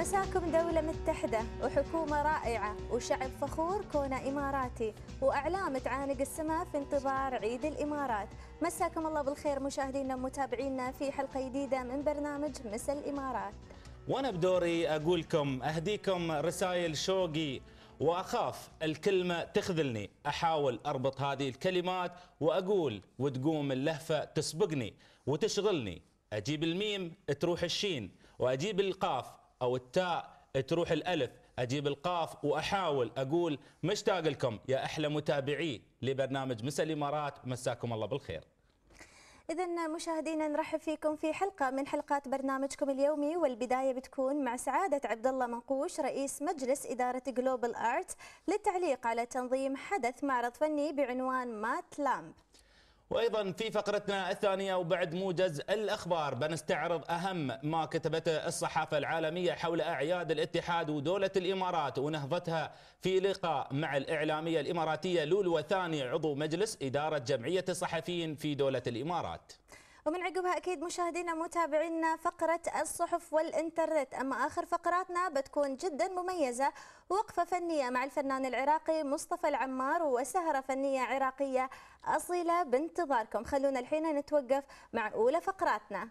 مساكم دولة متحدة وحكومة رائعة وشعب فخور كونه إماراتي وأعلام تعانق السماء في انتظار عيد الإمارات مساكم الله بالخير مشاهدينا ومتابعينا في حلقة جديدة من برنامج مسا الإمارات وأنا بدوري أقولكم أهديكم رسائل شوقي واخاف الكلمه تخذلني احاول اربط هذه الكلمات واقول وتقوم اللهفه تسبقني وتشغلني اجيب الميم تروح الشين واجيب القاف او التاء تروح الالف اجيب القاف واحاول اقول مشتاق لكم يا احلى متابعي لبرنامج مسا الامارات مساكم الله بالخير إذا مشاهدينا نرحب فيكم في حلقة من حلقات برنامجكم اليومي والبداية بتكون مع سعادة عبد الله منقوش رئيس مجلس إدارة جلوبال آرت للتعليق على تنظيم حدث معرض فني بعنوان مات لامب وايضا في فقرتنا الثانيه وبعد موجز الاخبار بنستعرض اهم ما كتبته الصحافه العالميه حول اعياد الاتحاد ودوله الامارات ونهضتها في لقاء مع الاعلاميه الاماراتيه لولو ثاني عضو مجلس اداره جمعيه الصحفيين في دوله الامارات. ومن عقبها أكيد مشاهدينا متابعينا فقرة الصحف والإنترنت أما آخر فقراتنا بتكون جدا مميزة وقفة فنية مع الفنان العراقي مصطفى العمار وسهرة فنية عراقية أصيلة بانتظاركم خلونا الحين نتوقف مع أولى فقراتنا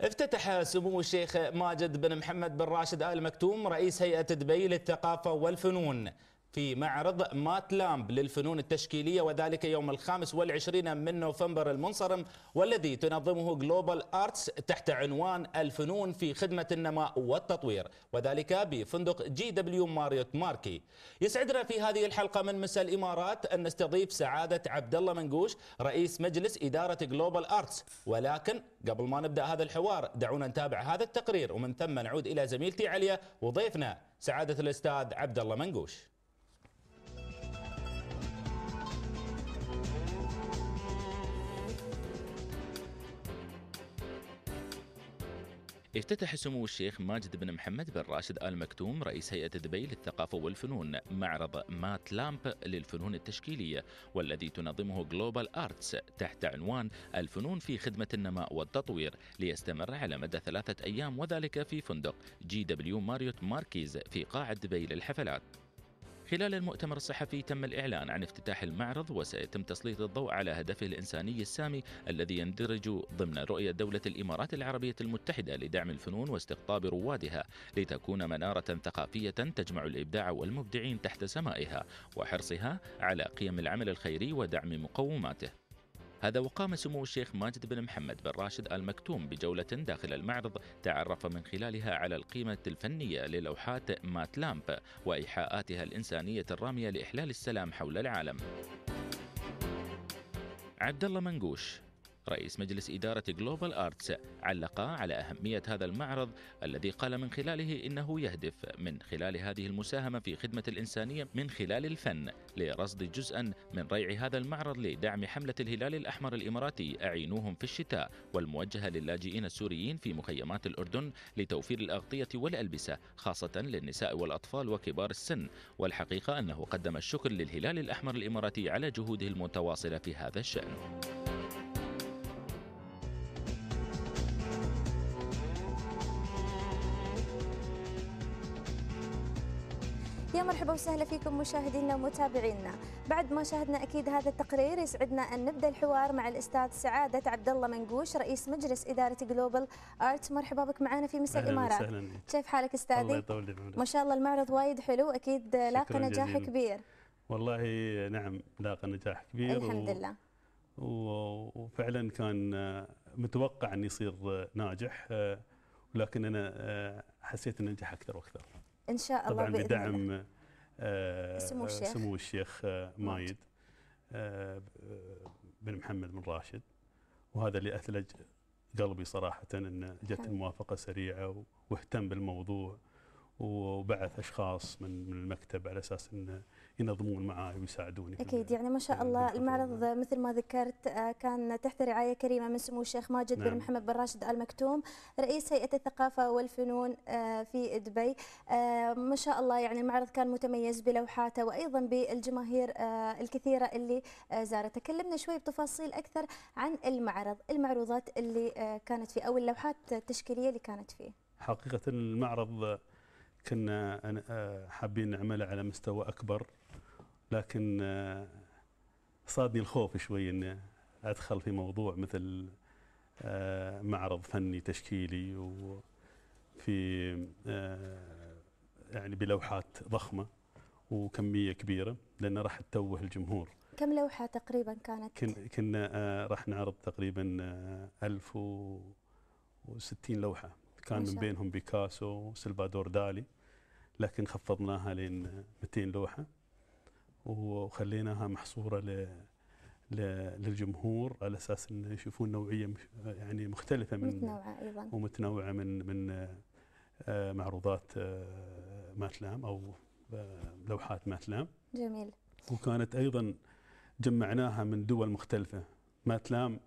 افتتح سمو الشيخ ماجد بن محمد بن راشد آل مكتوم رئيس هيئة دبي للثقافة والفنون في معرض مات لامب للفنون التشكيلية وذلك يوم الخامس والعشرين من نوفمبر المنصرم والذي تنظمه جلوبال آرتس تحت عنوان الفنون في خدمة النماء والتطوير وذلك بفندق جي دبليو ماريوت ماركي يسعدنا في هذه الحلقة من مساء الإمارات أن نستضيف سعادة عبد الله منقوش رئيس مجلس إدارة جلوبال آرتس ولكن قبل ما نبدأ هذا الحوار دعونا نتابع هذا التقرير ومن ثم نعود إلى زميلتي عليا وضيفنا سعادة الأستاذ عبد الله منقوش افتتح سمو الشيخ ماجد بن محمد بن راشد آل مكتوم رئيس هيئة دبي للثقافة والفنون معرض مات لامب للفنون التشكيلية والذي تنظمه جلوبال آرتس تحت عنوان الفنون في خدمة النماء والتطوير ليستمر على مدى ثلاثة أيام وذلك في فندق جي دبليو ماريوت ماركيز في قاعة دبي للحفلات خلال المؤتمر الصحفي تم الإعلان عن افتتاح المعرض وسيتم تسليط الضوء على هدفه الإنساني السامي الذي يندرج ضمن رؤية دولة الإمارات العربية المتحدة لدعم الفنون واستقطاب روادها لتكون منارة ثقافية تجمع الإبداع والمبدعين تحت سمائها وحرصها على قيم العمل الخيري ودعم مقوماته هذا وقام سمو الشيخ ماجد بن محمد بن راشد آل مكتوم بجولة داخل المعرض تعرف من خلالها على القيمة الفنية للوحات مات لامب وإيحاءاتها الإنسانية الرامية لإحلال السلام حول العالم عبد الله منقوش رئيس مجلس إدارة جلوبال آرتس علق على أهمية هذا المعرض الذي قال من خلاله إنه يهدف من خلال هذه المساهمة في خدمة الإنسانية من خلال الفن لرصد جزءا من ريع هذا المعرض لدعم حملة الهلال الأحمر الإماراتي أعينوهم في الشتاء والموجهة للاجئين السوريين في مخيمات الأردن لتوفير الأغطية والألبسة خاصة للنساء والأطفال وكبار السن والحقيقة أنه قدم الشكر للهلال الأحمر الإماراتي على جهوده المتواصلة في هذا الشأن يا مرحبا وسهلا فيكم مشاهدينا ومتابعينا بعد ما شاهدنا أكيد هذا التقرير يسعدنا أن نبدأ الحوار مع الأستاذ سعادة عبد الله منقوش رئيس مجلس إدارة جلوبال آرت مرحبا بك معنا في مساء الإمارات كيف حالك أستاذي؟ الله يطول ما شاء الله المعرض وايد حلو أكيد لاقى نجاح جزيلا. كبير والله نعم لاقى نجاح كبير الحمد لله و... وفعلا كان آه، متوقع أن يصير آه، ناجح آه، ولكن أنا حسيت أنه نجح أكثر وأكثر ان شاء الله طبعا بدعم الله. آه، سمو آه، الشيخ سمو الشيخ آه، مايد بن محمد بن راشد وهذا اللي اثلج قلبي صراحه ان جت الموافقه سريعه واهتم بالموضوع وبعث اشخاص من المكتب على اساس انه ينظمون معي ويساعدوني اكيد يعني ما شاء نعم، الله المعرض مثل ما ذكرت آه، كان تحت رعايه كريمه من سمو الشيخ ماجد نعم. بن محمد بن راشد ال مكتوم رئيس هيئه الثقافه والفنون آه، في دبي آه، ما شاء الله يعني المعرض كان متميز بلوحاته وايضا بالجماهير الكثيره اللي زارته كلمنا شوي بتفاصيل اكثر عن المعرض المعروضات اللي كانت فيه او اللوحات التشكيليه اللي كانت فيه حقيقه المعرض كنا حابين نعمله على مستوى اكبر لكن آه، صادني الخوف شوي أن أدخل في موضوع مثل آه، معرض فني تشكيلي وفي آه، يعني بلوحات ضخمة وكمية كبيرة لأن راح تتوه الجمهور كم لوحة تقريبا كانت؟ كن كنا راح نعرض تقريبا 1060 لوحة كان من بينهم بيكاسو وسلفادور دالي لكن خفضناها لين 200 لوحة وخليناها محصوره ل للجمهور على اساس انه يشوفون نوعيه يعني مختلفه من متنوعه ايضا ومتنوعه من من آه، معروضات آه، ماتلام او آه، لوحات ماتلام جميل وكانت ايضا جمعناها من دول مختلفه ماتلام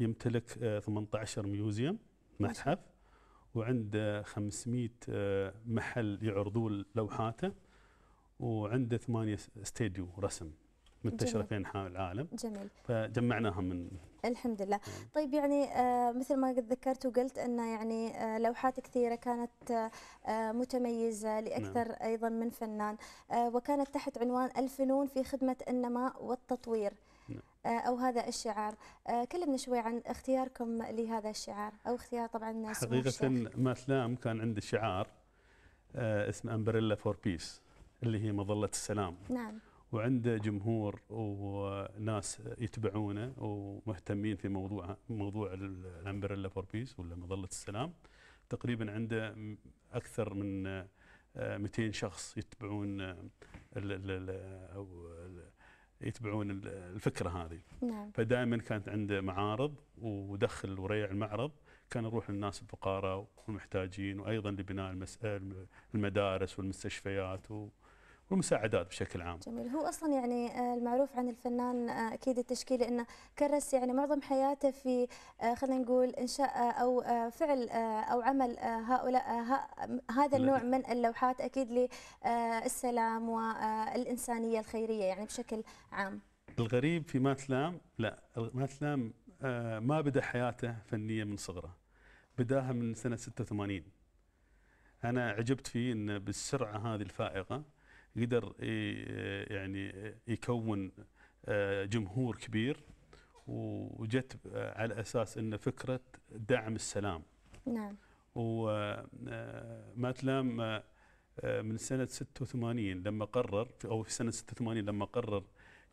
يمتلك 18 ميوزيوم متحف وعنده 500 محل يعرضون لوحاته وعنده ثمانية استديو رسم منتشره في انحاء العالم جميل فجمعناها من الحمد لله نعم. طيب يعني آه، مثل ما قد ذكرت وقلت ان يعني آه، لوحات كثيره كانت آه، متميزه لاكثر نعم. ايضا من فنان وكانت تحت عنوان الفنون في خدمه النماء والتطوير نعم. او هذا الشعار كلمنا شوي عن اختياركم لهذا الشعار او اختيار طبعا حقيقه مافلام كان عنده شعار اسمه امبريلا فور بيس اللي هي مظله السلام نعم وعنده جمهور وناس يتبعونه ومهتمين في موضوع موضوع الامبريلا فور بيس ولا مظله السلام تقريبا عنده اكثر من 200 شخص يتبعون يتبعون الفكره هذه نعم. فدائما كانت عنده معارض ودخل وريع المعرض كان يروح للناس الفقراء والمحتاجين وايضا لبناء المدارس والمستشفيات والمساعدات بشكل عام. جميل هو اصلا يعني آه، المعروف عن الفنان آه، اكيد التشكيلي انه كرس يعني معظم حياته في آه، خلينا نقول انشاء او فعل او عمل هؤلاء هذا النوع من اللوحات اكيد للسلام والانسانيه الخيريه يعني بشكل عام. الغريب في ماتلام لا ماتلام ما بدا حياته فنيه من صغره. بداها من سنه 86. انا عجبت فيه انه بالسرعه هذه الفائقه قدر يعني يكون آه، جمهور كبير وجت على اساس ان فكره دعم السلام نعم وما آه، آه، من سنه 86 لما قرر او في سنه 86 لما قرر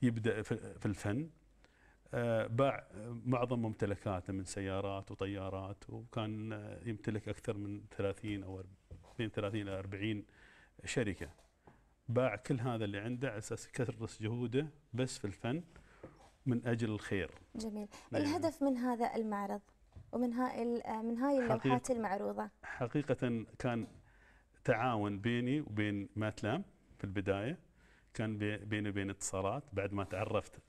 يبدا في الفن باع معظم ممتلكاته من سيارات وطيارات وكان يمتلك اكثر من 30 او 32 الى 40 شركه باع كل هذا اللي عنده على اساس يكرس جهوده بس في الفن من اجل الخير. جميل، نعم. الهدف من هذا المعرض ومن هاي من هاي اللوحات المعروضه حقيقه كان تعاون بيني وبين ماتلام في البدايه كان بيني وبين اتصالات بعد ما تعرفت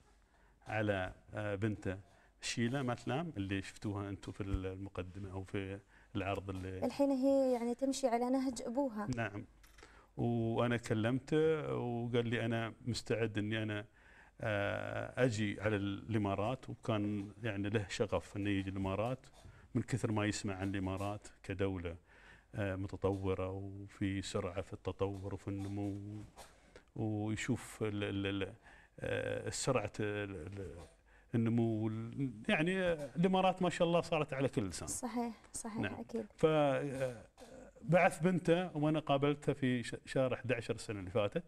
على آه، بنته شيلا ماتلام اللي شفتوها انتم في المقدمه او في العرض اللي الحين هي يعني تمشي على نهج ابوها نعم وانا كلمته وقال لي انا مستعد اني انا آه، اجي على الامارات وكان يعني له شغف انه يجي الامارات من كثر ما يسمع عن الامارات كدوله آه، متطوره وفي سرعه في التطور وفي النمو ويشوف آه، سرعه النمو يعني الامارات ما شاء الله صارت على كل لسان صحيح صحيح نعم. اكيد ف بعث بنته وانا قابلته في شهر 11 السنه اللي فاتت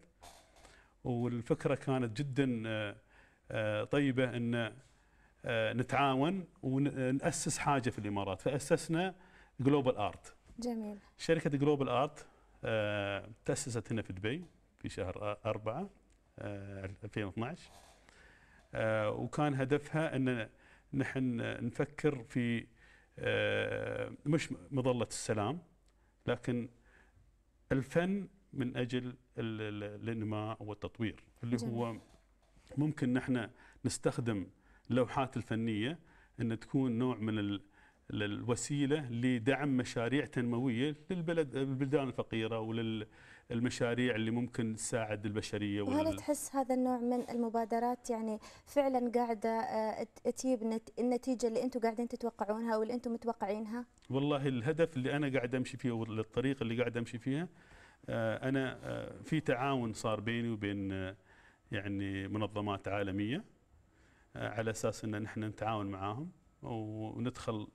والفكره كانت جدا آه، آه، طيبه ان آه، نتعاون وناسس حاجه في الامارات فاسسنا جلوبال ارت جميل شركه جلوبال ارت تاسست هنا في دبي في شهر 4 2012 وكان هدفها ان نحن نفكر في مش مظله السلام لكن الفن من اجل الانماء والتطوير اللي جميل. هو ممكن نحن نستخدم اللوحات الفنيه ان تكون نوع من الوسيله لدعم مشاريع تنمويه للبلد البلدان الفقيره ولل المشاريع اللي ممكن تساعد البشريه وال... وهل تحس هذا النوع من المبادرات يعني فعلا قاعده آه، تجيب النتيجه اللي انتم قاعدين تتوقعونها او اللي انتم متوقعينها؟ والله الهدف اللي انا قاعد امشي فيه والطريق اللي قاعد امشي فيها آه، انا آه، في تعاون صار بيني وبين يعني منظمات عالميه على اساس ان نحن نتعاون معاهم وندخل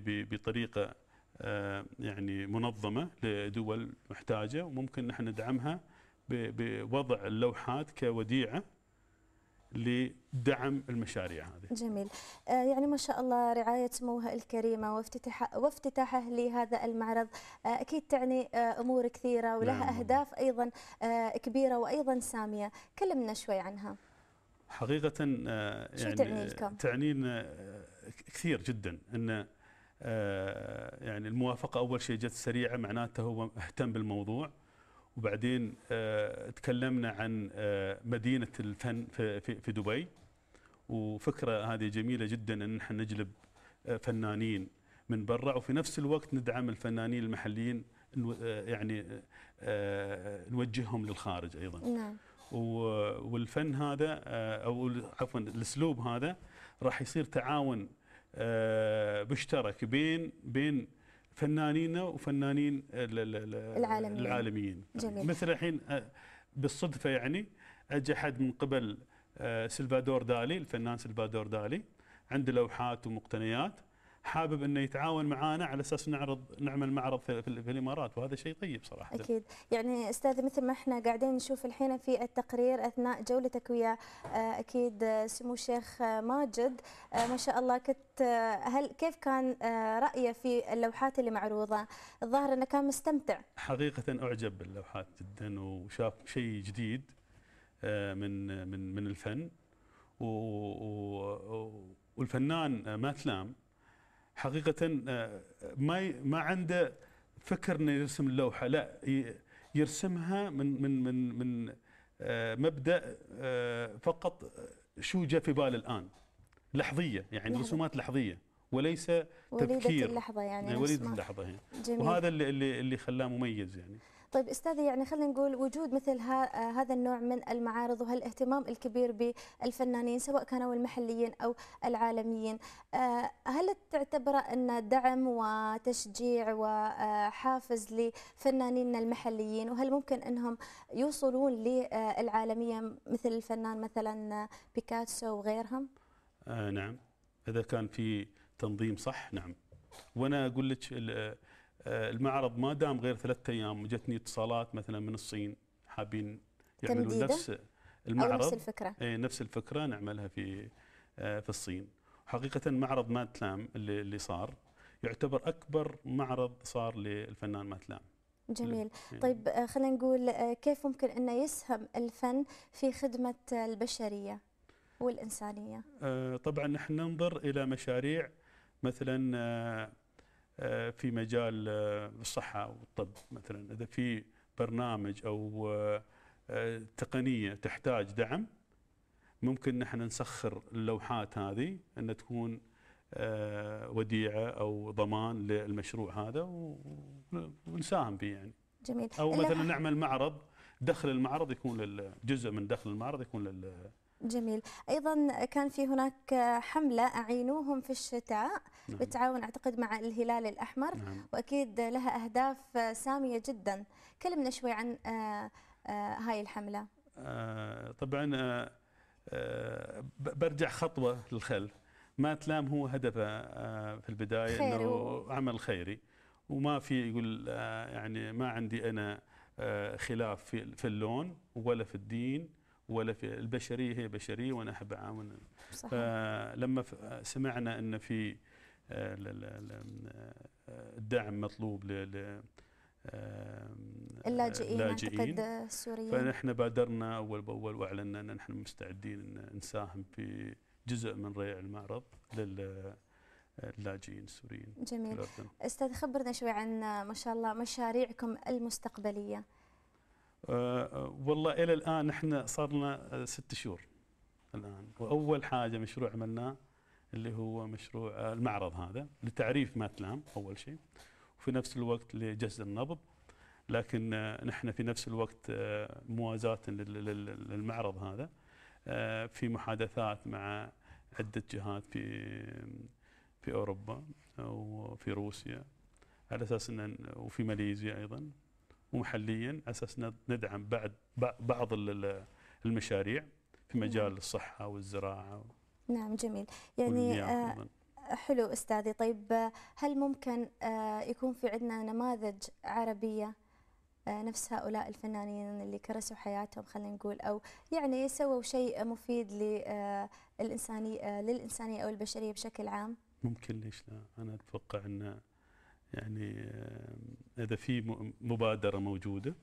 بطريقه آه، يعني منظمه لدول محتاجه وممكن نحن ندعمها بوضع اللوحات كوديعه لدعم المشاريع هذه. جميل، آه، يعني ما شاء الله رعايه سموها الكريمه وافتتاح وافتتاحه لهذا المعرض آه، اكيد تعني امور كثيره ولها نعم. نعم. اهداف ايضا كبيره وايضا ساميه، كلمنا شوي عنها. حقيقه يعني تعني لكم؟ تعني كثير جدا ان آه، يعني الموافقة أول شيء جت سريعة معناته هو اهتم بالموضوع وبعدين آه، تكلمنا عن آه، مدينة الفن في دبي وفكرة هذه جميلة جدا أن نحن نجلب فنانين من برا وفي نفس الوقت ندعم الفنانين المحليين يعني نوجههم للخارج أيضا نعم. والفن هذا أو عفوا الأسلوب هذا راح يصير تعاون آه، مشترك بين بين فنانينا وفنانين العالميين, العالميين. جميل. مثل الحين آه، بالصدفه يعني اجى حد من قبل آه، سلفادور دالي الفنان سلفادور دالي عنده لوحات ومقتنيات حابب انه يتعاون معانا على اساس نعرض نعمل معرض في, في الامارات وهذا شيء طيب صراحه اكيد يعني استاذ مثل ما احنا قاعدين نشوف الحين في التقرير اثناء جولتك ويا آه، اكيد آه، سمو الشيخ آه، ماجد ما شاء الله كنت هل كيف كان رايه في اللوحات اللي معروضه؟ الظاهر انه كان مستمتع حقيقه اعجب باللوحات جدا وشاف شيء جديد من من من الفن والفنان ماتلام حقيقه آه، ما ما عنده فكر انه يرسم اللوحه لا يرسمها من من من من آه، مبدا آه، فقط شو جاء في باله الان لحظيه يعني رسومات لحظيه وليس تفكير وليده اللحظه يعني, يعني وليده اللحظه يعني. وهذا اللي اللي خلاه مميز يعني طيب استاذه يعني خلينا نقول وجود مثل آه، هذا النوع من المعارض وهالاهتمام الكبير بالفنانين سواء كانوا المحليين او العالميين آه، هل تعتبره ان دعم وتشجيع وحافز آه، لفنانينا المحليين وهل ممكن انهم يوصلون للعالميه مثل الفنان مثلا بيكاسو وغيرهم؟ آه نعم اذا كان في تنظيم صح نعم وانا اقول لك آه، المعرض ما دام غير ثلاثة أيام جتني اتصالات مثلا من الصين حابين يعملون نفس المعرض نفس الفكرة اي نفس الفكرة نعملها في آه، في الصين حقيقة معرض ماتلام اللي, اللي صار يعتبر أكبر معرض صار للفنان ماتلام جميل إيه. طيب آه، خلينا نقول كيف ممكن أنه يسهم الفن في خدمة البشرية والإنسانية طبعا نحن ننظر إلى مشاريع مثلا آه، في مجال آه، الصحة والطب مثلا إذا في برنامج أو آه، تقنية تحتاج دعم ممكن نحن نسخر اللوحات هذه أن تكون وديعة أو ضمان للمشروع هذا ونساهم فيه يعني جميل أو مثلا نعمل معرض دخل المعرض يكون جزء من دخل المعرض يكون لل جميل ايضا كان في هناك حمله اعينوهم في الشتاء نعم. بالتعاون اعتقد مع الهلال الاحمر نعم. واكيد لها اهداف ساميه جدا كلمنا شوي عن آه، آه، هاي الحمله آه، طبعا برجع خطوه للخلف ما تلام هو هدفه في البدايه خيري. انه عمل خيري وما في يقول يعني ما عندي انا خلاف في اللون ولا في الدين ولا في البشريه هي بشريه وانا احب اعاون صحيح. فلما سمعنا ان في الدعم آه، آه، مطلوب ل آه، اللاجئين اللاجئين السوريين فنحن بادرنا اول باول واعلنا ان نحن مستعدين ان نساهم في جزء من ريع المعرض لل اللاجئين السوريين جميل استاذ خبرنا شوي عن ما شاء الله مشاريعكم المستقبليه آه، آه، والله الى الان احنا صار لنا آه، ست شهور الان واول حاجه مشروع عملناه اللي هو مشروع المعرض هذا لتعريف ماتلام اول شيء وفي نفس الوقت لجسد النبض لكن نحن في نفس الوقت موازاة للمعرض هذا في محادثات مع عدة جهات في في أوروبا وفي روسيا على أساس أن وفي ماليزيا أيضا ومحليا اساس ندعم بعد بعض المشاريع في نعم. مجال الصحه والزراعه نعم جميل يعني آه، حلو استاذي طيب آه، هل ممكن آه، يكون في عندنا نماذج عربيه نفس هؤلاء الفنانين اللي كرسوا حياتهم خلينا نقول او يعني سووا شيء مفيد للانسانيه للانسانيه او البشريه بشكل عام ممكن ليش لا انا اتوقع ان يعني اذا آه، في مبادره موجوده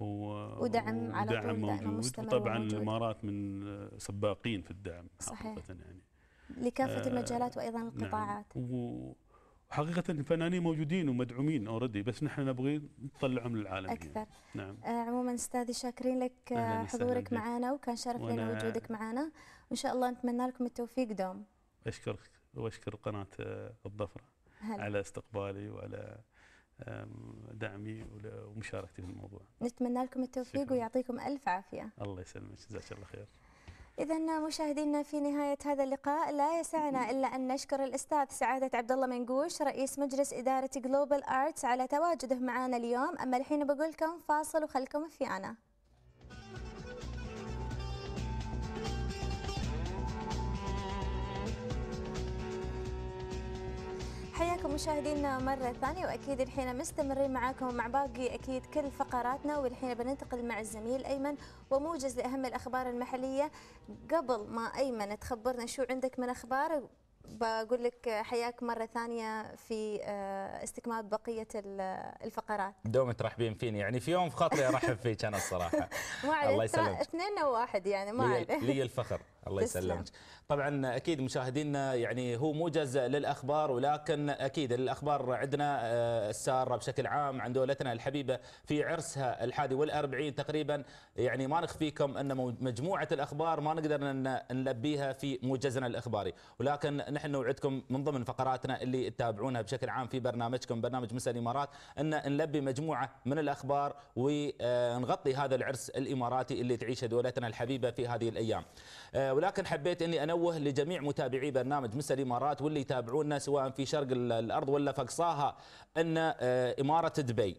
ودعم على طول دعم موجود وطبعا الامارات من سباقين في الدعم صحيح. حقيقه يعني لكافه آه المجالات وايضا نعم. القطاعات نعم. وحقيقه الفنانين موجودين ومدعومين اوريدي بس نحن نبغي نطلعهم للعالم اكثر نعم آه عموما استاذي شاكرين لك آه، حضورك معنا وكان شرف لنا وجودك معنا وان شاء الله نتمنى لكم التوفيق دوم اشكرك واشكر قناه الظفره هل. على استقبالي وعلى دعمي ومشاركتي في الموضوع نتمنى لكم التوفيق شكرا. ويعطيكم ألف عافية الله يسلمك جزاك الله خير إذا مشاهدينا في نهاية هذا اللقاء لا يسعنا إلا أن نشكر الأستاذ سعادة عبد الله منقوش رئيس مجلس إدارة جلوبال آرتس على تواجده معنا اليوم أما الحين بقول لكم فاصل وخلكم في أنا حياكم مشاهدينا مرة ثانية وأكيد الحين مستمرين معاكم مع باقي أكيد كل فقراتنا والحين بننتقل مع الزميل أيمن وموجز لأهم الأخبار المحلية قبل ما أيمن تخبرنا شو عندك من أخبار بقول لك حياك مرة ثانية في آه، استكمال بقية آه، الفقرات دوم ترحبين فيني يعني في يوم في خاطري أرحب فيك أنا الصراحة ما عليك اثنين وواحد يعني ما عليك لي الفخر الله يسلمك طبعا اكيد مشاهدينا يعني هو موجز للاخبار ولكن اكيد الاخبار عندنا آه، الساره بشكل عام عن دولتنا الحبيبه في عرسها الحادي والأربعين تقريبا يعني ما نخفيكم ان مجموعه الاخبار ما نقدر ان نلبيها في موجزنا الاخباري ولكن نحن نوعدكم من ضمن فقراتنا اللي تتابعونها بشكل عام في برنامجكم برنامج مساء الامارات ان نلبي مجموعه من الاخبار ونغطي آه، هذا العرس الاماراتي اللي تعيشه دولتنا الحبيبه في هذه الايام آه، ولكن حبيت اني انوه نوه لجميع متابعي برنامج مس الامارات واللي يتابعونا سواء في شرق الارض ولا في اقصاها ان آه، اماره دبي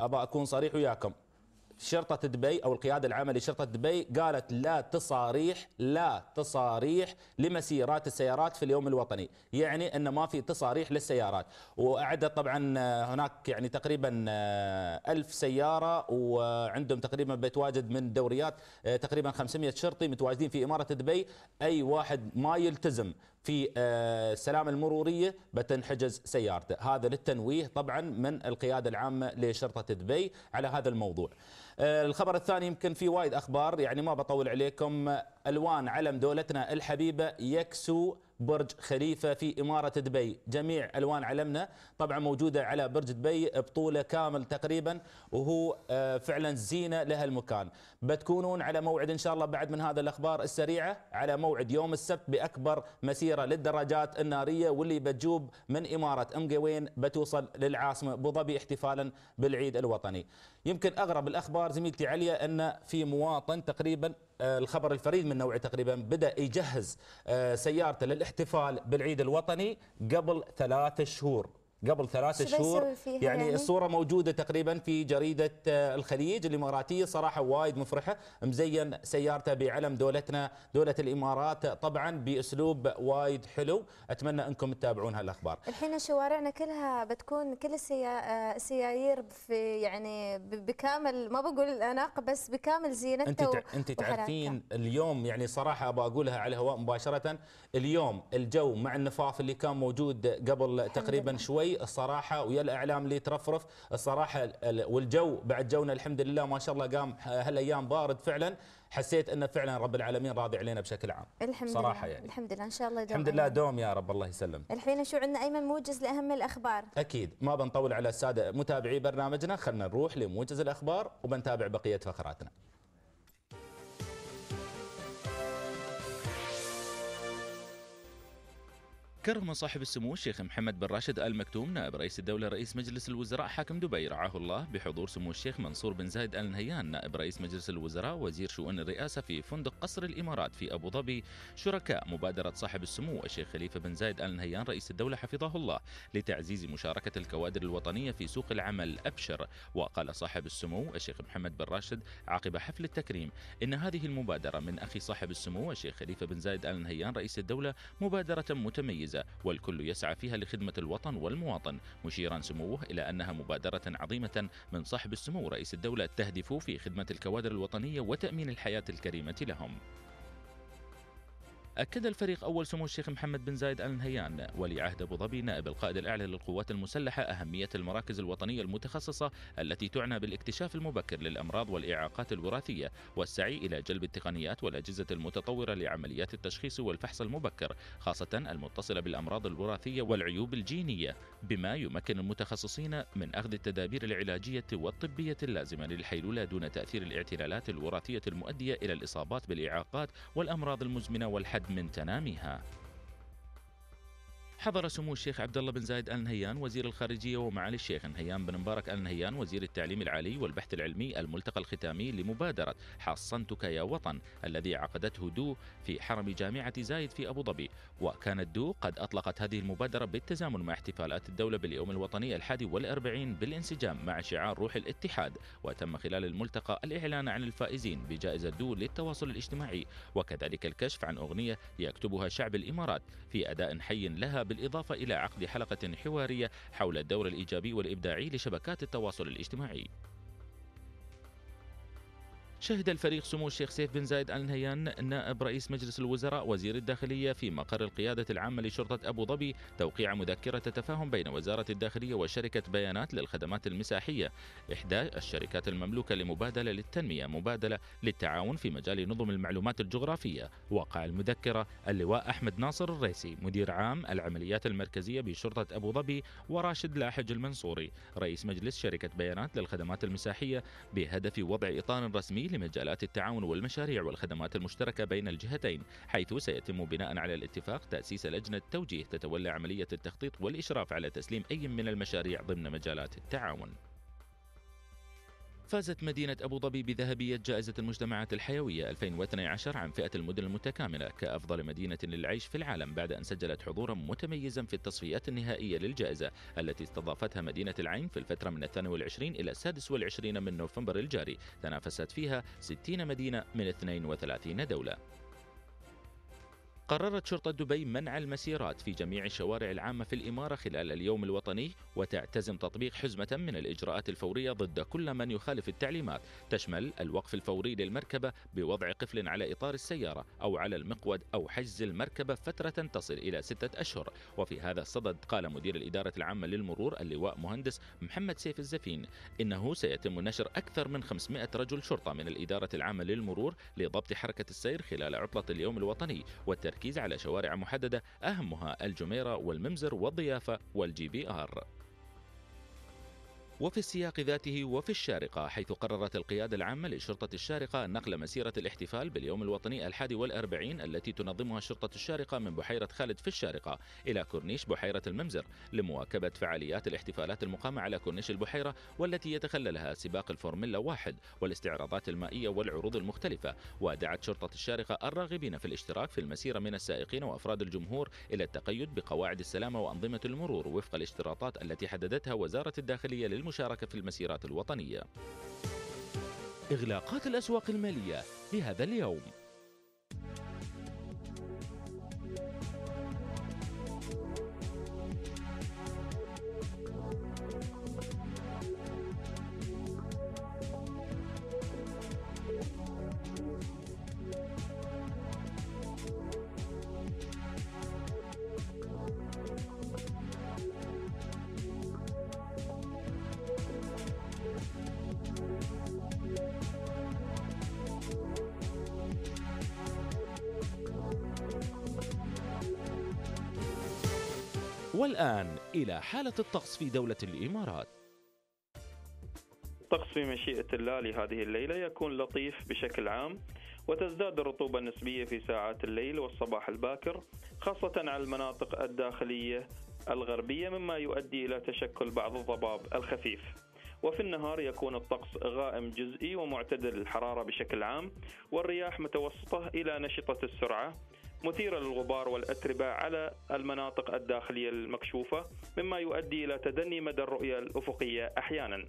ابى اكون صريح وياكم شرطة دبي أو القيادة العامة لشرطة دبي قالت لا تصاريح لا تصاريح لمسيرات السيارات في اليوم الوطني يعني أن ما في تصاريح للسيارات وأعدت طبعا هناك يعني تقريبا آه، ألف سيارة وعندهم تقريبا بيتواجد من دوريات آه، تقريبا 500 شرطي متواجدين في إمارة دبي أي واحد ما يلتزم في السلامة آه، المرورية بتنحجز سيارته هذا للتنويه طبعا من القيادة العامة لشرطة دبي على هذا الموضوع آه، الخبر الثاني يمكن في وايد أخبار يعني ما بطول عليكم ألوان علم دولتنا الحبيبة يكسو برج خليفة في إمارة دبي جميع ألوان علمنا طبعا موجودة على برج دبي بطولة كامل تقريبا وهو آه، فعلا زينة لها المكان بتكونون على موعد ان شاء الله بعد من هذا الاخبار السريعه على موعد يوم السبت باكبر مسيره للدراجات الناريه واللي بتجوب من اماره ام قوين بتوصل للعاصمه ابو ظبي احتفالا بالعيد الوطني. يمكن اغرب الاخبار زميلتي عليا ان في مواطن تقريبا آه، الخبر الفريد من نوعه تقريبا بدا يجهز آه، سيارته للاحتفال بالعيد الوطني قبل ثلاث شهور قبل ثلاثة شهور يعني, يعني الصورة موجودة تقريبا في جريدة آه، الخليج الإماراتية صراحة وايد مفرحة مزين سيارته بعلم دولتنا دولة الإمارات طبعا بأسلوب وايد حلو أتمنى أنكم تتابعون هالأخبار الحين شوارعنا كلها بتكون كل آه، السيايير في يعني بكامل ما بقول الأناق بس بكامل زينتها أنت, أنت تعرفين اليوم يعني صراحة أبغى أقولها على الهواء مباشرة اليوم الجو مع النفاف اللي كان موجود قبل تقريبا شوي الصراحه ويا الاعلام اللي ترفرف الصراحه والجو بعد جونا الحمد لله ما شاء الله قام هالايام بارد فعلا حسيت انه فعلا رب العالمين راضي علينا بشكل عام الحمد صراحه لله. يعني الحمد لله ان شاء الله دوم الحمد لله دوم يا رب الله يسلم الحين شو عندنا ايمن موجز لاهم الاخبار اكيد ما بنطول على الساده متابعي برنامجنا خلينا نروح لموجز الاخبار وبنتابع بقيه فقراتنا كرم صاحب السمو الشيخ محمد بن راشد آل مكتوم نائب رئيس الدولة رئيس مجلس الوزراء حاكم دبي رعاه الله بحضور سمو الشيخ منصور بن زايد آل نهيان نائب رئيس مجلس الوزراء وزير شؤون الرئاسة في فندق قصر الإمارات في أبو ظبي شركاء مبادرة صاحب السمو الشيخ خليفة بن زايد آل نهيان رئيس الدولة حفظه الله لتعزيز مشاركة الكوادر الوطنية في سوق العمل أبشر وقال صاحب السمو الشيخ محمد بن راشد عقب حفل التكريم إن هذه المبادرة من أخي صاحب السمو الشيخ خليفة بن زايد آل نهيان رئيس الدولة مبادرة متميزة الجائزه والكل يسعى فيها لخدمة الوطن والمواطن مشيرا سموه إلى أنها مبادرة عظيمة من صاحب السمو رئيس الدولة تهدف في خدمة الكوادر الوطنية وتأمين الحياة الكريمة لهم أكد الفريق أول سمو الشيخ محمد بن زايد آل نهيان ولي عهد أبو ظبي نائب القائد الأعلى للقوات المسلحة أهمية المراكز الوطنية المتخصصة التي تعنى بالاكتشاف المبكر للأمراض والإعاقات الوراثية والسعي إلى جلب التقنيات والأجهزة المتطورة لعمليات التشخيص والفحص المبكر خاصة المتصلة بالأمراض الوراثية والعيوب الجينية بما يمكن المتخصصين من أخذ التدابير العلاجية والطبية اللازمة للحيلولة دون تأثير الاعتلالات الوراثية المؤدية إلى الإصابات بالإعاقات والأمراض المزمنة والحد من تنامها حضر سمو الشيخ عبد الله بن زايد ال نهيان وزير الخارجيه ومعالي الشيخ نهيان بن مبارك ال نهيان وزير التعليم العالي والبحث العلمي الملتقى الختامي لمبادره حصنتك يا وطن الذي عقدته دو في حرم جامعه زايد في ابو ظبي وكانت دو قد اطلقت هذه المبادره بالتزامن مع احتفالات الدوله باليوم الوطني الحادي والاربعين بالانسجام مع شعار روح الاتحاد وتم خلال الملتقى الاعلان عن الفائزين بجائزه دو للتواصل الاجتماعي وكذلك الكشف عن اغنيه يكتبها شعب الامارات في اداء حي لها بالإضافة إلى عقد حلقة حوارية حول الدور الإيجابي والإبداعي لشبكات التواصل الاجتماعي شهد الفريق سمو الشيخ سيف بن زايد آل نهيان نائب رئيس مجلس الوزراء وزير الداخلية في مقر القيادة العامة لشرطة أبو ظبي توقيع مذكرة تفاهم بين وزارة الداخلية وشركة بيانات للخدمات المساحية إحدى الشركات المملوكة لمبادلة للتنمية مبادلة للتعاون في مجال نظم المعلومات الجغرافية وقع المذكرة اللواء أحمد ناصر الريسي مدير عام العمليات المركزية بشرطة أبو ظبي وراشد لاحج المنصوري رئيس مجلس شركة بيانات للخدمات المساحية بهدف وضع إطار رسمي لمجالات التعاون والمشاريع والخدمات المشتركة بين الجهتين حيث سيتم بناء على الاتفاق تأسيس لجنة توجيه تتولى عملية التخطيط والإشراف على تسليم أي من المشاريع ضمن مجالات التعاون فازت مدينة أبو ظبي بذهبية جائزة المجتمعات الحيوية 2012 عن فئة المدن المتكاملة كأفضل مدينة للعيش في العالم بعد أن سجلت حضورا متميزا في التصفيات النهائية للجائزة التي استضافتها مدينة العين في الفترة من الثاني إلى السادس من نوفمبر الجاري تنافست فيها 60 مدينة من 32 دولة قررت شرطة دبي منع المسيرات في جميع الشوارع العامة في الإمارة خلال اليوم الوطني وتعتزم تطبيق حزمة من الإجراءات الفورية ضد كل من يخالف التعليمات تشمل الوقف الفوري للمركبة بوضع قفل على إطار السيارة أو على المقود أو حجز المركبة فترة تصل إلى ستة أشهر وفي هذا الصدد قال مدير الإدارة العامة للمرور اللواء مهندس محمد سيف الزفين إنه سيتم نشر أكثر من 500 رجل شرطة من الإدارة العامة للمرور لضبط حركة السير خلال عطلة اليوم الوطني والتر التركيز على شوارع محددة أهمها الجميرة والممزر والضيافة والجي بي آر وفي السياق ذاته وفي الشارقة حيث قررت القيادة العامة لشرطة الشارقة نقل مسيرة الاحتفال باليوم الوطني الحادي والأربعين التي تنظمها شرطة الشارقة من بحيرة خالد في الشارقة إلى كورنيش بحيرة الممزر لمواكبة فعاليات الاحتفالات المقامة على كورنيش البحيرة والتي يتخللها سباق الفورميلا واحد والاستعراضات المائية والعروض المختلفة ودعت شرطة الشارقة الراغبين في الاشتراك في المسيرة من السائقين وأفراد الجمهور إلى التقيد بقواعد السلامة وأنظمة المرور وفق الاشتراطات التي حددتها وزارة الداخلية للم المشاركة في المسيرات الوطنية إغلاقات الأسواق المالية لهذا اليوم الآن إلى حالة الطقس في دولة الإمارات الطقس في مشيئة الله لهذه الليلة يكون لطيف بشكل عام وتزداد الرطوبة النسبية في ساعات الليل والصباح الباكر خاصة على المناطق الداخلية الغربية مما يؤدي إلى تشكل بعض الضباب الخفيف وفي النهار يكون الطقس غائم جزئي ومعتدل الحرارة بشكل عام والرياح متوسطة إلى نشطة السرعة مثيرة للغبار والأتربة على المناطق الداخلية المكشوفة مما يؤدي إلى تدني مدى الرؤية الأفقية أحيانا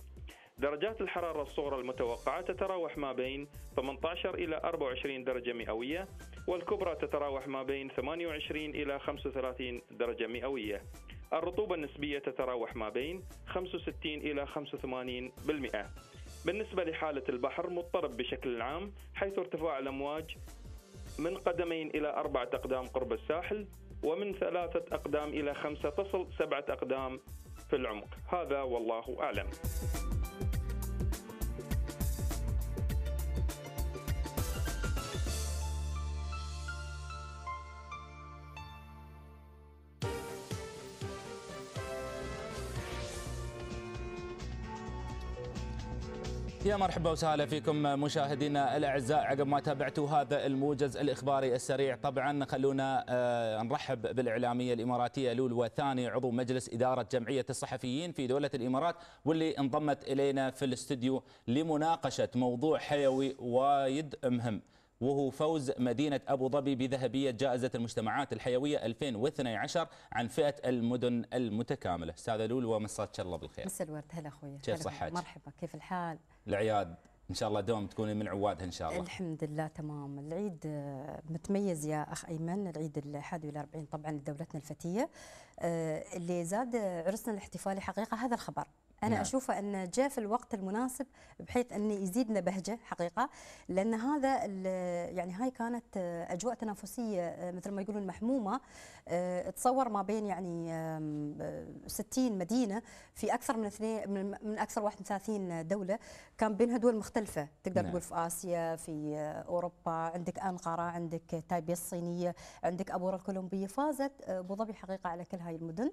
درجات الحرارة الصغرى المتوقعة تتراوح ما بين 18 إلى 24 درجة مئوية والكبرى تتراوح ما بين 28 إلى 35 درجة مئوية الرطوبة النسبية تتراوح ما بين 65 إلى 85% بالنسبة لحالة البحر مضطرب بشكل عام حيث ارتفاع الأمواج من قدمين إلى أربعة أقدام قرب الساحل ومن ثلاثة أقدام إلى خمسة تصل سبعة أقدام في العمق هذا والله أعلم يا مرحبا وسهلا فيكم مشاهدينا الاعزاء عقب ما تابعتوا هذا الموجز الاخباري السريع طبعا خلونا آه، نرحب بالاعلاميه الاماراتيه لول وثاني عضو مجلس اداره جمعيه الصحفيين في دوله الامارات واللي انضمت الينا في الاستديو لمناقشه موضوع حيوي وايد مهم وهو فوز مدينة أبو ظبي بذهبية جائزة المجتمعات الحيوية 2012 عن فئة المدن المتكاملة أستاذة لول ومساك الله بالخير مساء الورد هلا أخوي كيف صحتك مرحبا كيف الحال العياد ان شاء الله دوم تكوني من عوادها ان شاء الله الحمد لله تمام العيد آه، متميز يا اخ ايمن العيد ال 41 طبعا لدولتنا الفتيه آه، اللي زاد عرسنا الاحتفالي حقيقه هذا الخبر انا نعم. اشوفه ان جاء في الوقت المناسب بحيث ان يزيدنا بهجه حقيقه لان هذا يعني هاي كانت آه، اجواء تنافسيه مثل ما يقولون محمومه آه، تصور ما بين يعني 60 آه، مدينه في اكثر من اثنين من اكثر 31 دوله كان بينها دول مختلفه تقدر نعم. تقول في اسيا في آه، اوروبا عندك انقره عندك تايبي الصينيه عندك ابورا الكولومبيه فازت ابو ظبي حقيقه على كل هاي المدن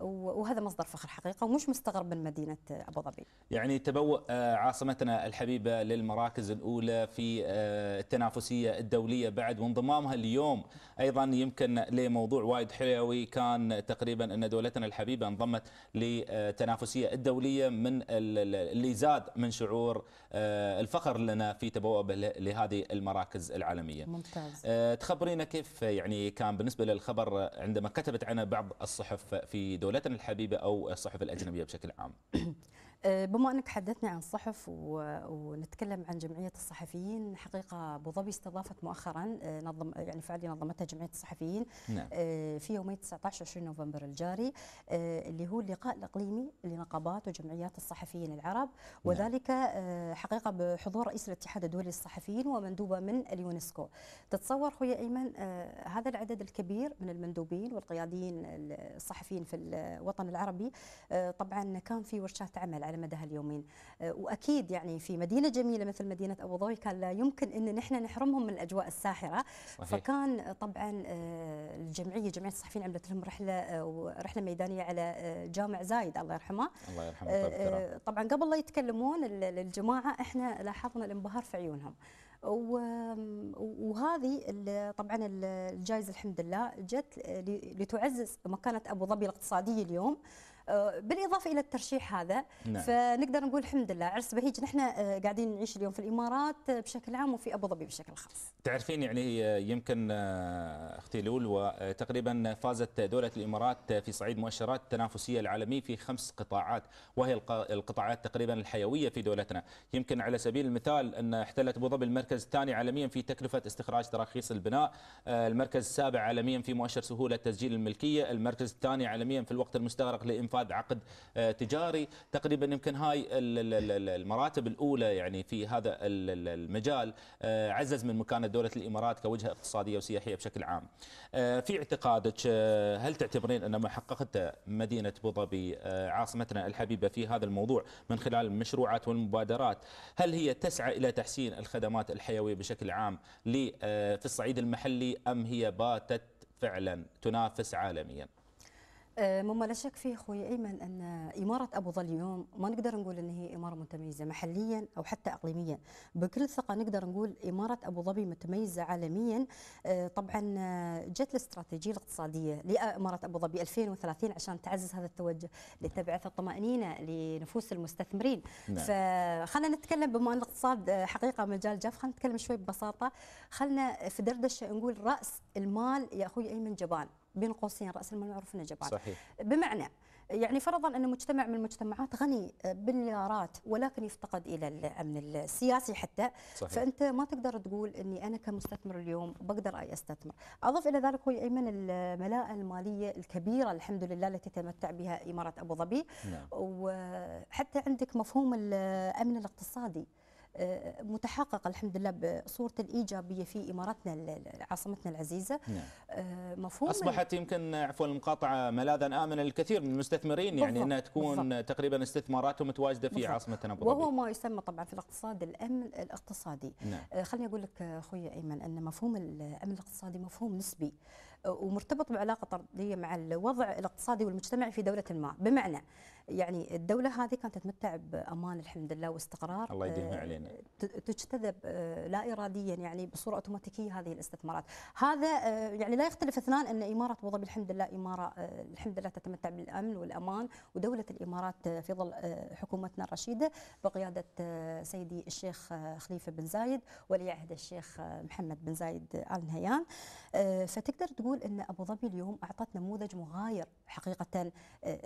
وهذا مصدر فخر حقيقه ومش مستغرب من مدينه ابو ظبي يعني تبوء عاصمتنا الحبيبه للمراكز الاولى في التنافسيه الدوليه بعد وانضمامها اليوم ايضا يمكن لمو موضوع وايد حيوي كان تقريبا ان دولتنا الحبيبه انضمت للتنافسيه الدوليه من اللي زاد من شعور آه، الفخر لنا في تبوأ لهذه المراكز العالميه. ممتاز. آه، تخبرينا كيف يعني كان بالنسبه للخبر عندما كتبت عنه بعض الصحف في دولتنا الحبيبه او الصحف الاجنبيه بشكل عام. آه، بما انك حدثنا عن الصحف ونتكلم عن جمعيه الصحفيين حقيقه ابو ظبي استضافت مؤخرا آه، نظم يعني فعاليه نظمتها جمعيه الصحفيين نعم. آه، في يومي 19 20 نوفمبر الجاري اللي هو اللقاء الاقليمي لنقابات وجمعيات الصحفيين العرب نعم. وذلك حقيقه بحضور رئيس الاتحاد الدولي للصحفيين ومندوبه من اليونسكو تتصور خويا ايمن هذا العدد الكبير من المندوبين والقياديين الصحفيين في الوطن العربي طبعا كان في ورشات عمل على مدى هاليومين آه، واكيد يعني في مدينه جميله مثل مدينه ابو ظبي كان لا يمكن ان نحن نحرمهم من الاجواء الساحره صحيح. فكان طبعا آه، الجمعيه جمعيه الصحفيين عملت لهم رحله ورحله آه، ميدانيه على جامع زايد الله يرحمه الله يرحمه طيب طبعا قبل لا يتكلمون الجماعه احنا لاحظنا الانبهار في عيونهم وهذه طبعا الجائزه الحمد لله جت لتعزز مكانه ابو ظبي الاقتصاديه اليوم آه، بالاضافه الى الترشيح هذا نعم. فنقدر نقول الحمد لله عرس بهيج نحن آه، قاعدين نعيش اليوم في الامارات آه، بشكل عام وفي ابو ظبي بشكل خاص. تعرفين يعني يمكن اختي لول وتقريبا فازت دوله الامارات في صعيد مؤشرات التنافسيه العالمي في خمس قطاعات وهي القطاعات تقريبا الحيويه في دولتنا، يمكن على سبيل المثال ان احتلت ابو ظبي المركز الثاني عالميا في تكلفه استخراج تراخيص البناء، المركز السابع عالميا في مؤشر سهوله تسجيل الملكيه، المركز الثاني عالميا في الوقت المستغرق لانفاق نفاذ عقد آه، تجاري تقريبا يمكن هاي المراتب الاولى يعني في هذا المجال آه، عزز من مكانه دوله الامارات كوجهه اقتصاديه وسياحيه بشكل عام آه، في اعتقادك هل تعتبرين ان ما حققته مدينه ابو ظبي عاصمتنا الحبيبه في هذا الموضوع من خلال المشروعات والمبادرات هل هي تسعى الى تحسين الخدمات الحيويه بشكل عام في الصعيد المحلي ام هي باتت فعلا تنافس عالميا آه، مما لا شك فيه اخوي ايمن ان اماره ابو ظبي اليوم ما نقدر نقول ان هي اماره متميزه محليا او حتى اقليميا بكل ثقه نقدر نقول اماره ابو ظبي متميزه عالميا آه، طبعا آه، جت الاستراتيجيه الاقتصاديه لاماره ابو ظبي 2030 عشان تعزز هذا التوجه لتبعث الطمانينه لنفوس المستثمرين نعم. فخلنا نتكلم بما ان الاقتصاد حقيقه مجال جاف خلينا نتكلم شوي ببساطه خلنا في دردشه نقول راس المال يا اخوي ايمن جبان بين قوسين راس المال يعرف انه جبار صحيح. بمعنى يعني فرضا ان مجتمع من المجتمعات غني بالمليارات ولكن يفتقد الى الامن السياسي حتى صحيح. فانت ما تقدر تقول اني انا كمستثمر اليوم بقدر اي استثمر اضف الى ذلك هو ايمن الملاءه الماليه الكبيره الحمد لله التي تمتع بها اماره ابو ظبي نعم. وحتى عندك مفهوم الامن الاقتصادي متحقق الحمد لله بصورة الايجابيه في إماراتنا عاصمتنا العزيزه نعم. آه، مفهوم اصبحت يمكن عفوا المقاطعه ملاذا امنا للكثير من المستثمرين يعني بالضبط. يعني انها تكون بالضبط. تقريبا استثماراتهم متواجده في بالضبط. عاصمتنا ابو وهو ما يسمى طبعا في الاقتصاد الامن الاقتصادي نعم. آه، خليني اقول لك اخوي ايمن ان مفهوم الامن الاقتصادي مفهوم نسبي آه، ومرتبط بعلاقه طرديه مع الوضع الاقتصادي والمجتمعي في دوله ما بمعنى يعني الدولة هذه كانت تتمتع بأمان الحمد لله واستقرار الله يديمها آه، علينا تجتذب آه، لا إراديا يعني بصورة أوتوماتيكية هذه الاستثمارات هذا آه، يعني لا يختلف اثنان أن إمارة أبو ظبي الحمد لله إمارة الحمد لله تتمتع بالأمن والأمان ودولة الإمارات في ظل حكومتنا الرشيدة بقيادة سيدي الشيخ خليفة بن زايد ولي عهد الشيخ محمد بن زايد آل نهيان فتقدر تقول أن أبو ظبي اليوم أعطت نموذج مغاير حقيقة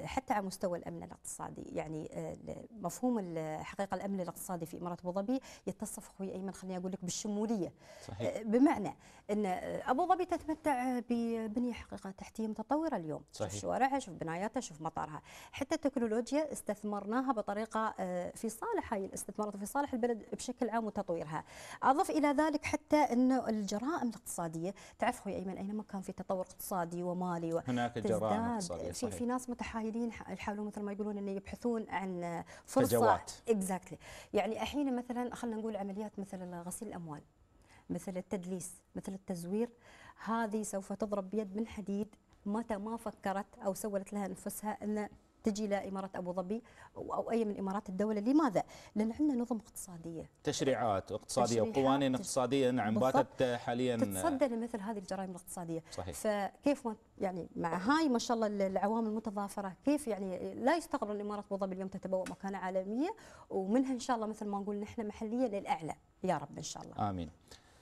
حتى على مستوى الأمن الاقتصادي يعني آه، مفهوم حقيقه الامن الاقتصادي في اماره ابو ظبي يتصف اخوي ايمن خليني اقول لك بالشموليه صحيح. آه، بمعنى ان آه، ابو ظبي تتمتع ببنيه حقيقه تحتيه متطوره اليوم صحيح. شوف شوارعها شوف بناياتها شوف مطارها حتى التكنولوجيا استثمرناها بطريقه في صالح هاي الاستثمارات وفي صالح البلد بشكل عام وتطويرها اضف الى ذلك حتى انه الجرائم الاقتصاديه تعرف اخوي ايمن اينما كان في تطور اقتصادي ومالي و... هناك جرائم اقتصاديه صحيح. في ناس متحايلين يحاولون مثل ما يقول يقولون انه يبحثون عن فرصه فجوات اكزاكتلي يعني الحين مثلا خلينا نقول عمليات مثل غسيل الاموال مثل التدليس مثل التزوير هذه سوف تضرب بيد من حديد متى ما فكرت او سولت لها نفسها ان تجي الى اماره ابو ظبي او اي من امارات الدوله لماذا لان عندنا نظم اقتصاديه تشريعات اقتصاديه وقوانين اقتصاديه نعم باتت حاليا تتصدى لمثل هذه الجرائم الاقتصاديه صحيح. فكيف ما يعني مع هاي ما شاء الله العوامل المتضافره كيف يعني لا يستغرب ان اماره ابو ظبي اليوم تتبوأ مكانه عالميه ومنها ان شاء الله مثل ما نقول نحن محليا للاعلى يا رب ان شاء الله امين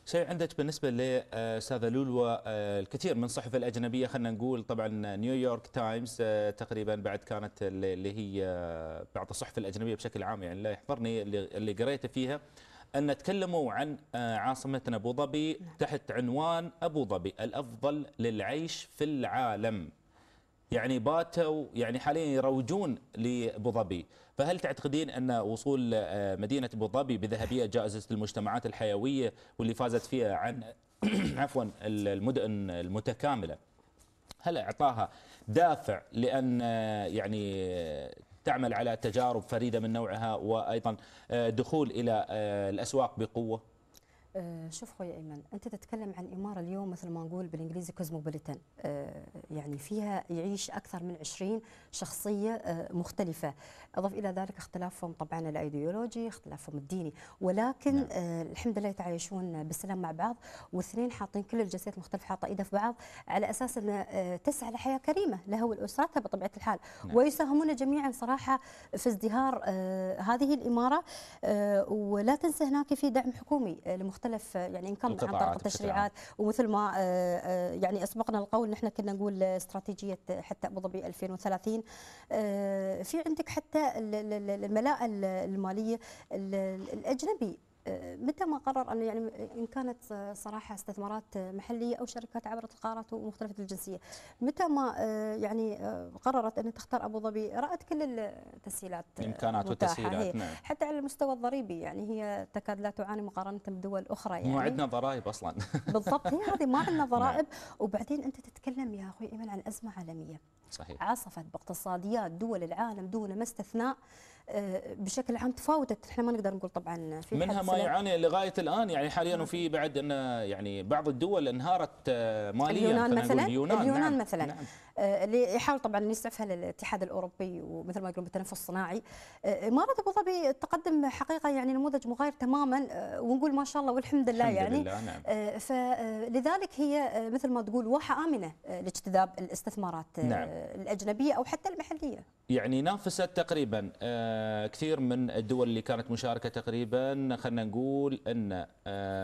شيء عندك بالنسبه لاستاذه لولو آه، الكثير من الصحف الاجنبيه خلينا نقول طبعا نيويورك تايمز آه، تقريبا بعد كانت اللي هي آه، بعض الصحف الاجنبيه بشكل عام يعني لا يحضرني اللي قريته فيها ان تكلموا عن عاصمتنا ابو ظبي نعم. تحت عنوان ابو ظبي الافضل للعيش في العالم يعني باتوا يعني حاليا يروجون لابو ظبي فهل تعتقدين أن وصول آه، مدينة أبو ظبي بذهبية جائزة المجتمعات الحيوية واللي فازت فيها عن عفوا المدن المتكاملة هل إعطاها دافع لأن آه، يعني آه، تعمل على تجارب فريدة من نوعها وأيضا دخول إلى الأسواق بقوة؟ شوف خويا ايمن انت تتكلم عن اماره اليوم مثل ما نقول بالانجليزي كوزموبوليتان يعني فيها يعيش اكثر من 20 شخصيه مختلفه أضف إلى ذلك اختلافهم طبعا الأيديولوجي اختلافهم الديني ولكن نعم. آه الحمد لله يتعايشون بالسلام مع بعض واثنين حاطين كل الجنسيات المختلفة حاطة إيدها في بعض على أساس أن آه تسعى لحياة كريمة لها ولأسرتها بطبيعة الحال نعم. ويساهمون جميعا صراحة في ازدهار آه هذه الإمارة آه ولا تنسى هناك في دعم حكومي آه، لمختلف آه، يعني إن كان عن طريق التشريعات ومثل ما آه،, آه يعني أسبقنا القول نحن كنا نقول استراتيجية حتى أبو ظبي 2030 آه في عندك حتى الملاءة المالية الأجنبي آه، متى ما قرر انه يعني ان كانت صراحه استثمارات محليه او شركات عبر القارات ومختلفه الجنسيه، متى ما آه، يعني آه، قررت ان تختار ابو ظبي رات كل التسهيلات الامكانات والتسهيلات نعم حتى على المستوى الضريبي يعني هي تكاد لا تعاني مقارنه بدول اخرى يعني ما عندنا ضرائب اصلا بالضبط هي هذه ما عندنا نعم. ضرائب وبعدين انت تتكلم يا اخوي ايمن عن ازمه عالميه صحيح. عصفت باقتصاديات دول العالم دول ما استثناء آه، بشكل عام تفاوتت احنا ما نقدر نقول طبعا في منها ما يعاني لغايه الان يعني حاليا وفي بعد ان يعني بعض الدول انهارت آه، ماليا اليونان مثلا اليونان, اليونان نعم مثلا نعم. آه، اللي يحاول طبعا يسعفها الاتحاد الاوروبي ومثل ما يقولون بالتنفس الصناعي امارات آه، ابو ظبي تقدم حقيقه يعني نموذج مغاير تماما آه، ونقول ما شاء الله والحمد لله الحمد يعني لله نعم. فلذلك هي مثل ما تقول واحه امنه لاجتذاب الاستثمارات نعم. الاجنبيه او حتى المحليه يعني نافست تقريبا كثير من الدول اللي كانت مشاركه تقريبا خلينا نقول ان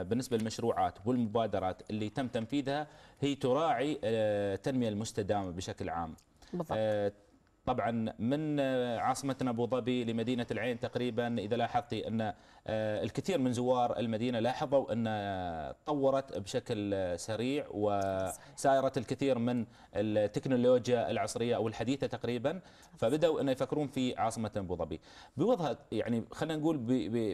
بالنسبه للمشروعات والمبادرات اللي تم تنفيذها هي تراعي آه، التنميه المستدامه بشكل عام بالضبط. آه، طبعا من آه، عاصمتنا ابو ظبي لمدينه العين تقريبا اذا لاحظتي ان آه، الكثير من زوار المدينة لاحظوا أن تطورت بشكل سريع وسائرت الكثير من التكنولوجيا العصرية أو الحديثة تقريبا فبدأوا أن يفكرون في عاصمة أبو ظبي يعني خلينا نقول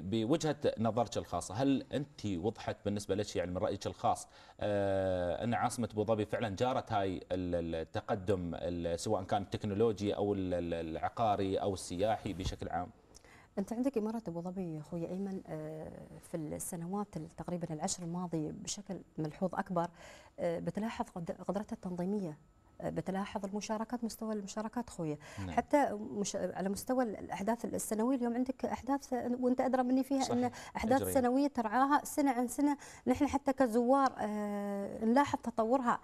بوجهة نظرك الخاصة هل أنت وضحت بالنسبة لك يعني من رأيك الخاص آه، أن عاصمة أبو ظبي فعلا جارت هاي التقدم سواء كان التكنولوجي أو العقاري أو السياحي بشكل عام انت عندك اماره ابو ظبي اخوي ايمن آه، في السنوات تقريبا العشر الماضي بشكل ملحوظ اكبر آه، بتلاحظ قدرتها التنظيميه آه، بتلاحظ المشاركات مستوى المشاركات خوية نعم. حتى مش على مستوى الاحداث السنويه اليوم عندك احداث وانت ادرى مني فيها صحيح. ان احداث أجري. سنويه ترعاها سنه عن سنه نحن حتى كزوار نلاحظ تطورها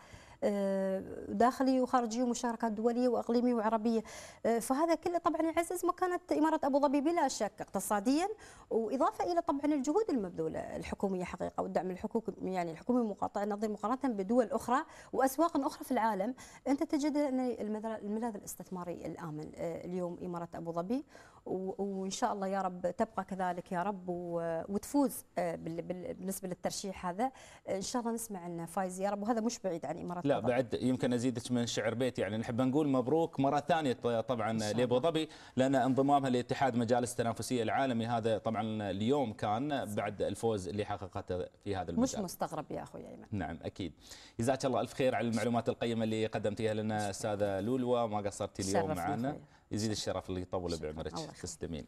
آه، داخلي وخارجي ومشاركات دوليه واقليميه وعربيه آه، فهذا كله طبعا يعزز مكانه اماره ابو ظبي بلا شك اقتصاديا واضافه الى طبعا الجهود المبذوله الحكوميه حقيقه والدعم الحكومي يعني الحكومي مقاطع النظير مقارنه بدول اخرى واسواق اخرى في العالم انت تجد ان الملاذ الاستثماري الامن آه، اليوم اماره ابو ظبي وان شاء الله يا رب تبقى كذلك يا رب وتفوز آه، بالنسبه للترشيح هذا ان شاء الله نسمع ان فايز يا رب وهذا مش بعيد عن يعني امارات لا بعد يمكن ازيدك من شعر بيت يعني نحب نقول مبروك مره ثانيه طبعا لابو ظبي لان انضمامها لاتحاد مجالس التنافسيه العالمي هذا طبعا اليوم كان بعد الفوز اللي حققته في هذا المجال مش مستغرب يا اخوي ايمن نعم اكيد جزاك الله الف خير على المعلومات القيمه اللي قدمتيها لنا استاذه لولو ما قصرتي اليوم معنا يزيد الشرف اللي طول بعمرك تسلمين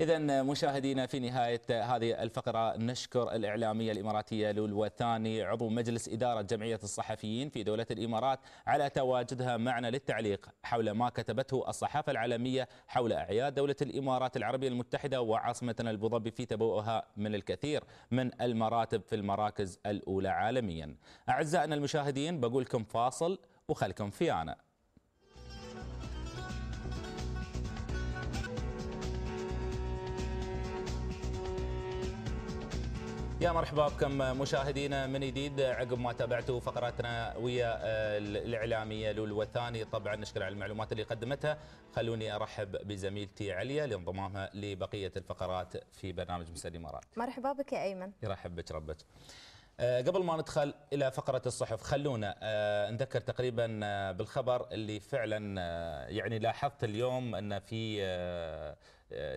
إذا مشاهدينا في نهاية هذه الفقرة نشكر الإعلامية الإماراتية لولو الثاني عضو مجلس إدارة جمعية الصحفيين في دولة الإمارات على تواجدها معنا للتعليق حول ما كتبته الصحافة العالمية حول أعياد دولة الإمارات العربية المتحدة وعاصمتنا البوظبي في تبوؤها من الكثير من المراتب في المراكز الأولى عالميا أعزائنا المشاهدين بقولكم فاصل وخلكم في أنا يا مرحبا بكم مشاهدينا من جديد عقب ما تابعتوا فقراتنا ويا آه، الاعلاميه لولو الثاني طبعا نشكر على المعلومات اللي قدمتها خلوني ارحب بزميلتي عليا لانضمامها لبقيه الفقرات في برنامج مساء الامارات. مرحبا بك يا ايمن. يرحب بك ربك. آه، قبل ما ندخل الى فقره الصحف خلونا آه، نذكر تقريبا بالخبر اللي فعلا يعني لاحظت اليوم ان في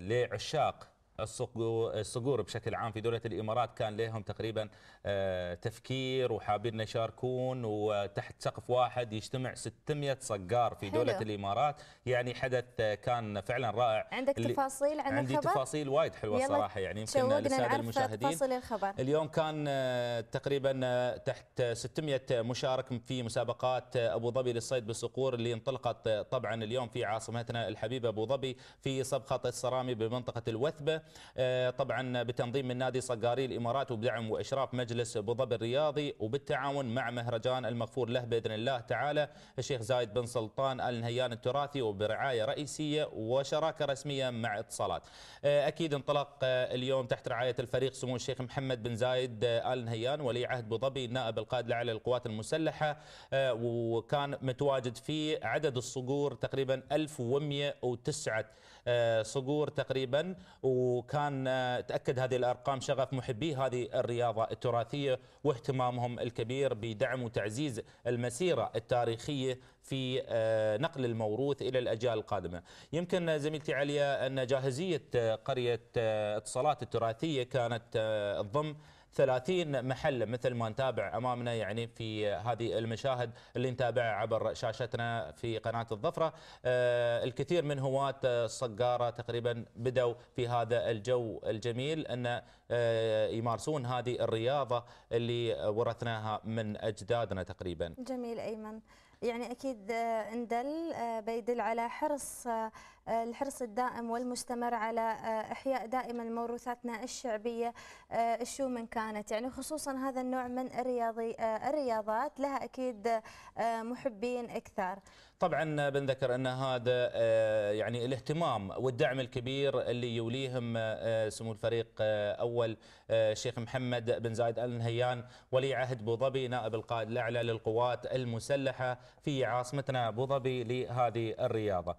لعشاق الصقور بشكل عام في دولة الإمارات كان لهم تقريبا آه، تفكير وحابين يشاركون وتحت سقف واحد يجتمع 600 صقار في حلو. دولة الإمارات يعني حدث كان فعلا رائع عندك تفاصيل عن عندي الخبر؟ تفاصيل وايد حلوة صراحة يعني يمكن لسادة المشاهدين الخبر. اليوم كان آه، تقريبا آه، تحت 600 مشارك في مسابقات أبو ظبي للصيد بالصقور اللي انطلقت طبعا اليوم في عاصمتنا الحبيبة أبو ظبي في صبخة الصرامي بمنطقة الوثبة آه، طبعا بتنظيم من نادي صقاري الإمارات وبدعم وإشراف مجلس أبو ظبي الرياضي وبالتعاون مع مهرجان المغفور له بإذن الله تعالى الشيخ زايد بن سلطان آل نهيان التراثي وبرعاية رئيسية وشراكة رسمية مع اتصالات آه، أكيد انطلق آه، اليوم تحت رعاية الفريق سمو الشيخ محمد بن زايد آل نهيان ولي عهد أبو ظبي نائب القائد الأعلى للقوات المسلحة وكان متواجد فيه عدد الصقور تقريبا 1109 آه، صقور تقريبا وكان آه، تاكد هذه الارقام شغف محبي هذه الرياضه التراثيه واهتمامهم الكبير بدعم وتعزيز المسيره التاريخيه في آه، نقل الموروث الى الاجيال القادمه. يمكن زميلتي عليا ان جاهزيه قريه اتصالات التراثيه كانت تضم 30 محل مثل ما نتابع امامنا يعني في هذه المشاهد اللي نتابعها عبر شاشتنا في قناه الظفره آه، الكثير من هواة الصقاره تقريبا بدوا في هذا الجو الجميل ان آه، يمارسون هذه الرياضه اللي ورثناها من اجدادنا تقريبا جميل ايمن يعني أكيد آه، اندل آه، بيدل على حرص آه، الحرص الدائم والمستمر على إحياء دائما موروثاتنا الشعبية شو من كانت يعني خصوصا هذا النوع من الرياضي الرياضات لها أكيد محبين أكثر طبعا بنذكر ان هذا آه، يعني الاهتمام والدعم الكبير اللي يوليهم آه، سمو الفريق آه، اول الشيخ محمد بن زايد ال نهيان ولي عهد ابو ظبي نائب القائد الاعلى للقوات المسلحه في عاصمتنا ابو ظبي لهذه الرياضه.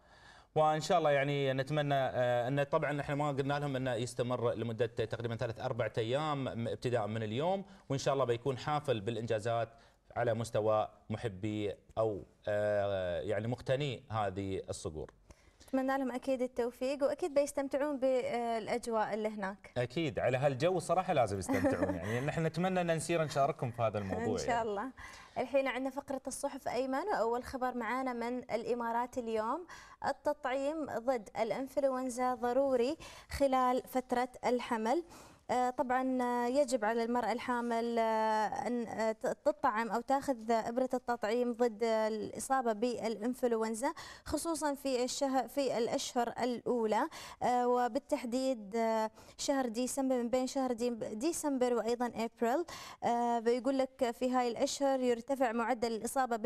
وان شاء الله يعني نتمنى ان طبعا احنا ما قلنا لهم انه يستمر لمده تقريبا ثلاث اربع ايام ابتداء من اليوم وان شاء الله بيكون حافل بالانجازات على مستوى محبي او آه، يعني مقتني هذه الصقور نتمنى لهم اكيد التوفيق واكيد بيستمتعون بالاجواء اللي هناك اكيد على هالجو صراحه لازم يستمتعون يعني نحن نتمنى ان نسير نشارككم في هذا الموضوع ان شاء يعني. الله يعني. الحين عندنا فقره الصحف ايمن واول خبر معانا من الامارات اليوم التطعيم ضد الانفلونزا ضروري خلال فتره الحمل آه، طبعا آه، يجب على المرأة الحامل آه، أن تطعم أو تأخذ إبرة التطعيم ضد الإصابة بالإنفلونزا خصوصا في الشهر في الأشهر الأولى وبالتحديد شهر ديسمبر من بين شهر ديسمبر وأيضا أبريل بيقول لك في هاي الأشهر يرتفع معدل الإصابة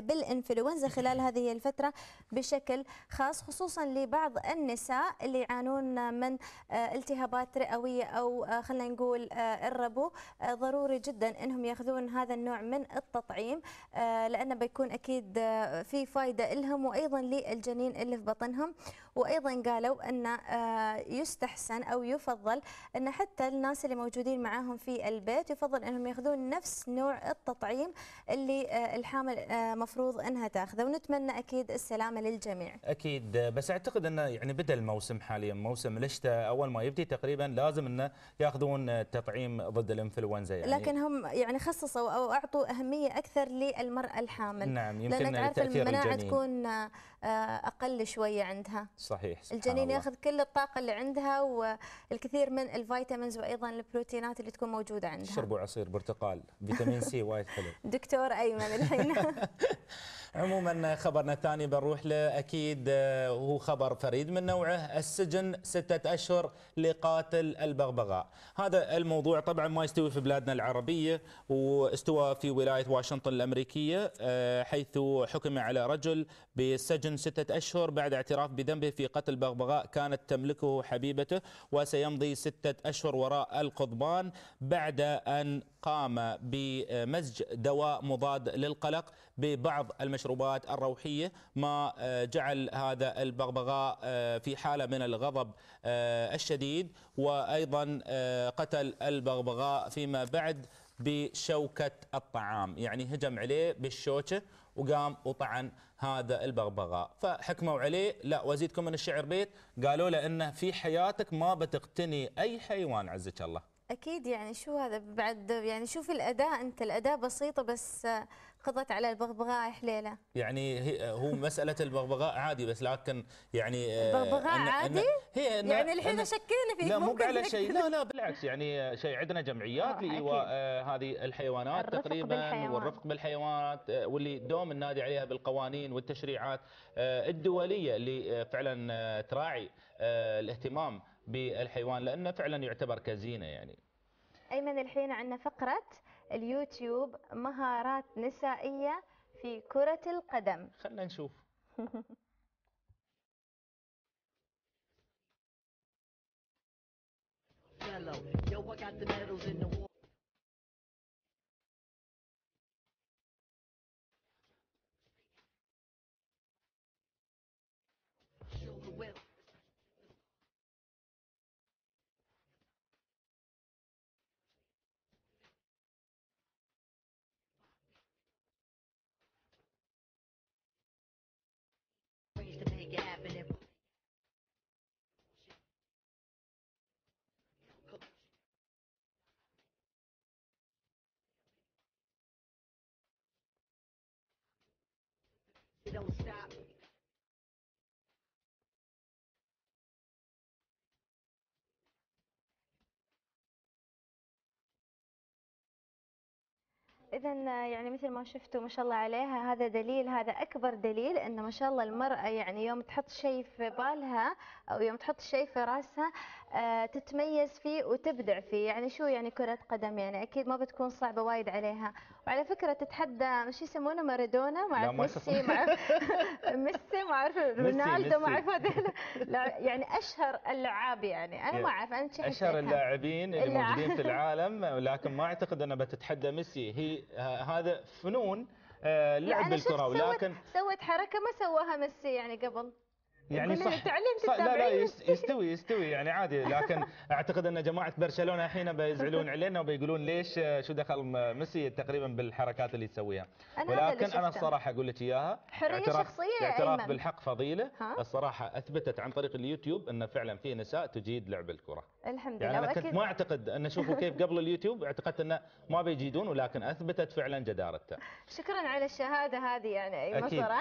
بالإنفلونزا خلال هذه الفترة بشكل خاص خصوصا لبعض النساء اللي يعانون من التهابات رئوية او آه، خلينا نقول آه، الربو آه، ضروري جدا انهم ياخذون هذا النوع من التطعيم لانه بيكون اكيد في فائده لهم وايضا للجنين اللي في بطنهم وايضا قالوا ان يستحسن او يفضل ان حتى الناس اللي موجودين معاهم في البيت يفضل انهم ياخذون نفس نوع التطعيم اللي الحامل مفروض انها تاخذه ونتمنى اكيد السلامه للجميع اكيد بس اعتقد انه يعني بدا الموسم حاليا موسم الشتاء اول ما يبدي تقريبا لازم لازم انه ياخذون تطعيم ضد الانفلونزا يعني لكن هم يعني خصصوا او اعطوا اهميه اكثر للمراه الحامل نعم يمكن تاثير عارف المناعه تكون آه، اقل شويه عندها صحيح سبحان الجنين الله. ياخذ كل الطاقه اللي عندها والكثير من الفيتامينز وايضا البروتينات اللي تكون موجوده عندها شربوا عصير برتقال فيتامين سي وايد حلو دكتور ايمن الحين عموما خبرنا الثاني بنروح له اكيد آه، هو خبر فريد من نوعه السجن ستة اشهر لقاتل البغبغاء هذا الموضوع طبعا ما يستوي في بلادنا العربيه واستوى في ولايه واشنطن الامريكيه آه، حيث حكم على رجل بسجن ستة اشهر بعد اعتراف بذنبه في قتل بغبغاء كانت تملكه حبيبته وسيمضي ستة اشهر وراء القضبان بعد ان قام بمزج دواء مضاد للقلق ببعض المشروبات الروحية ما آه، جعل هذا البغبغاء آه، في حالة من الغضب آه، الشديد وأيضا قتل البغبغاء فيما بعد بشوكة الطعام يعني هجم عليه بالشوكة وقام وطعن هذا البغبغاء فحكموا عليه لا وزيدكم من الشعر بيت قالوا له انه في حياتك ما بتقتني اي حيوان عزك الله اكيد يعني شو هذا بعد يعني شوف الاداء انت الاداء بسيطه بس قضت على البغبغاء حليله يعني هي هو مساله البغبغاء عادي بس لكن يعني آه، البغبغاء أن عادي أن هي أن يعني الحين شكينا فيه لا مو على شيء لا لا بالعكس يعني شيء عندنا جمعيات آه، لايواء آه، هذه الحيوانات تقريبا بالحيوان. والرفق بالحيوانات واللي دوم النادي عليها بالقوانين والتشريعات الدوليه اللي فعلا تراعي الاهتمام بالحيوان لانه فعلا يعتبر كزينه يعني ايمن الحين عندنا فقره اليوتيوب مهارات نسائية في كرة القدم خلنا نشوف yellow. Yo, I got the medals in the war. اذا يعني مثل ما شفتوا ما شاء الله عليها هذا دليل هذا اكبر دليل ان ما شاء الله المراه يعني يوم تحط شيء في بالها او يوم تحط شيء في راسها آه، تتميز فيه وتبدع فيه يعني شو يعني كرة قدم يعني أكيد ما بتكون صعبة وايد عليها وعلى فكرة تتحدى شو يسمونه مارادونا مع ميسي مع ميسي مع رونالدو مع يعني أشهر اللعاب يعني أنا ما أعرف أنا أشهر اللاعبين اللي موجودين في العالم لكن ما أعتقد أنها بتتحدى ميسي هي آه، هذا فنون آه، لعب الكرة ولكن سوت حركة ما سواها ميسي يعني قبل يعني صح التعليم لا لا يستوي يستوي يعني عادي لكن اعتقد ان جماعه برشلونه الحين بيزعلون علينا وبيقولون ليش شو دخل ميسي تقريبا بالحركات اللي تسويها ولكن انا الصراحه اقول لك اياها حريه شخصيه الاعتراف بالحق فضيله الصراحه اثبتت عن طريق اليوتيوب ان فعلا في نساء تجيد لعب الكره الحمد يعني لله يعني انا كنت ما اعتقد ان شوفوا كيف قبل اليوتيوب اعتقدت انه ما بيجيدون ولكن اثبتت فعلا جدارته شكرا على الشهاده هذه يعني اي مصر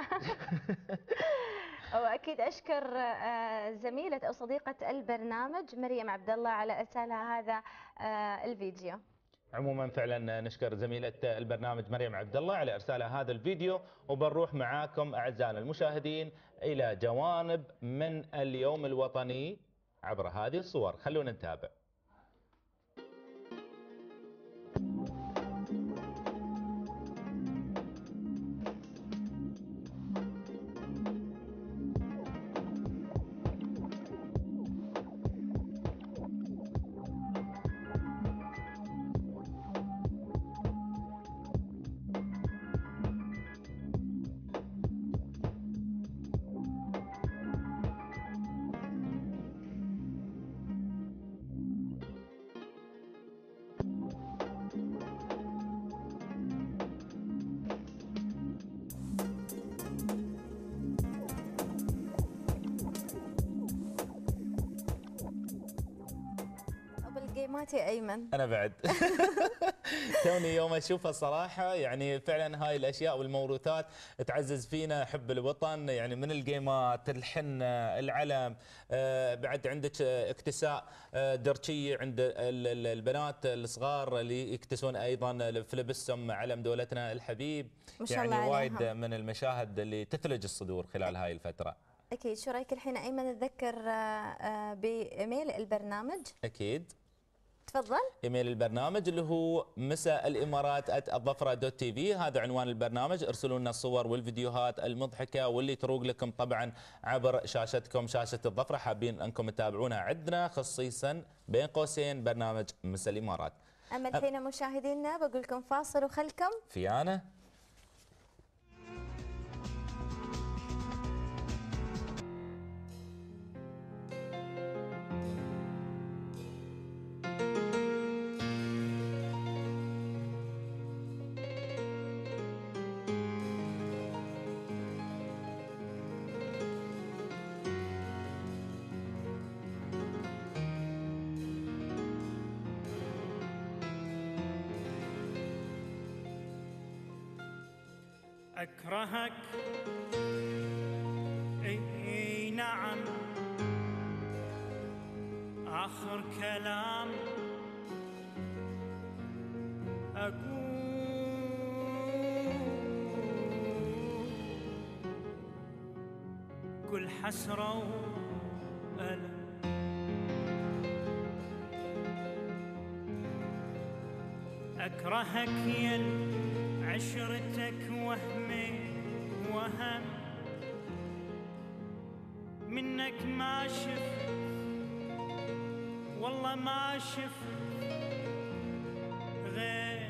واكيد اشكر آه، زميله او صديقه البرنامج مريم عبد الله على ارسالها هذا آه، الفيديو عموما فعلا نشكر زميلة البرنامج مريم عبد الله على ارسالها هذا الفيديو وبنروح معاكم اعزائنا المشاهدين الى جوانب من اليوم الوطني عبر هذه الصور خلونا نتابع ما اشوفها صراحه يعني فعلا هاي الاشياء والموروثات تعزز فينا حب الوطن يعني من الجيمات الحنه العلم آه، بعد عندك اكتساء آه، دركيه عند البنات الصغار اللي يكتسون ايضا في لبسهم علم دولتنا الحبيب يعني وايد من المشاهد اللي تثلج الصدور خلال هاي الفتره اكيد شو رايك الحين ايمن نتذكر آه، بايميل البرنامج اكيد تفضل ايميل البرنامج اللي هو مساء الامارات الظفره دوت تي في هذا عنوان البرنامج ارسلوا لنا الصور والفيديوهات المضحكه واللي تروق لكم طبعا عبر شاشتكم شاشه الظفره حابين انكم تتابعونها عندنا خصيصا بين قوسين برنامج مساء الامارات اما الحين مشاهدينا بقول لكم فاصل وخلكم في انا أكرهك اي نعم آخر كلام أقول كل حسرة وألم أكرهك يا عشرتك وهمي وهم منك ما شف والله ما شف غير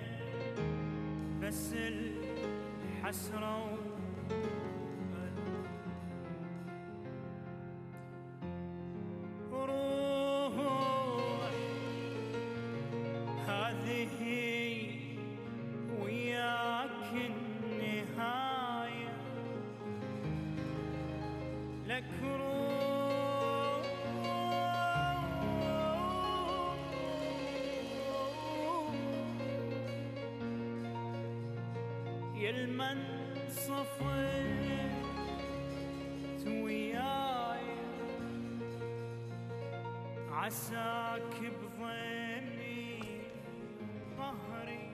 بس الحسره المنصف وياي عساك بضمي ظهري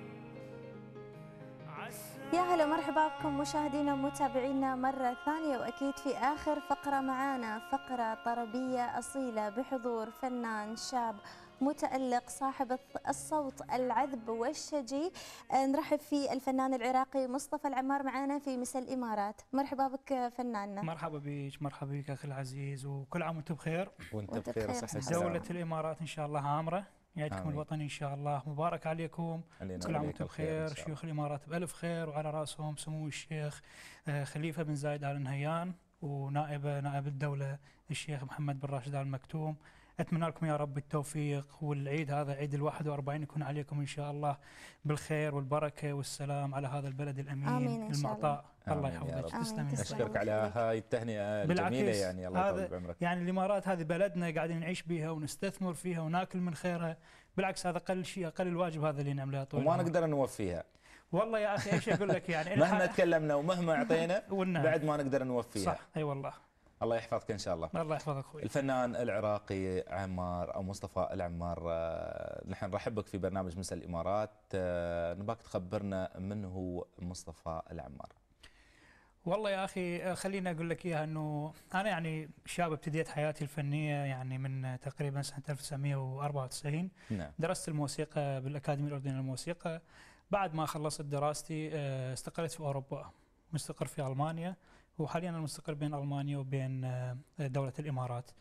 يا هلا مرحبا بكم مشاهدينا ومتابعينا مرة ثانية وأكيد في آخر فقرة معانا فقرة طربية أصيلة بحضور فنان شاب متألق صاحب الصوت العذب والشجي آه، نرحب في الفنان العراقي مصطفى العمار معنا في مساء الإمارات مرحبا بك فنان مرحبا بك مرحبا بك أخي العزيز وكل عام وأنت بخير وأنت بخير صحة دولة الإمارات إن شاء الله عامرة عيدكم الوطني ان شاء الله مبارك عليكم كل عام وانتم بخير شيوخ الامارات بالف خير وعلى راسهم سمو الشيخ آه، خليفه بن زايد ال نهيان ونائبه نائب الدوله الشيخ محمد بن راشد ال مكتوم اتمنى لكم يا رب التوفيق والعيد هذا عيد ال 41 يكون عليكم ان شاء الله بالخير والبركه والسلام على هذا البلد الامين آمين إن شاء المعطاء الله, الله يحفظك تسلم اشكرك على هاي التهنئه الجميله يعني الله يطول بعمرك يعني الامارات هذه بلدنا قاعدين نعيش بها ونستثمر فيها وناكل من خيرها بالعكس هذا اقل شيء اقل الواجب هذا اللي نعمله طول وما نقدر نوفيها والله يا اخي ايش اقول لك يعني مهما تكلمنا ومهما اعطينا بعد ما نقدر نوفيها صح اي والله الله يحفظك ان شاء الله الله يحفظك اخوي الفنان العراقي عمار او مصطفى العمار آه، نحن نرحب بك في برنامج مساء الامارات آه، نباك تخبرنا من هو مصطفى العمار والله يا اخي آه، خليني اقول لك اياها انه انا يعني شاب ابتديت حياتي الفنيه يعني من تقريبا سنه 1994 نعم. درست الموسيقى بالاكاديميه الاردنيه للموسيقى بعد ما خلصت دراستي استقريت في اوروبا مستقر في المانيا هو حاليا انا مستقر بين المانيا وبين آه، دوله الامارات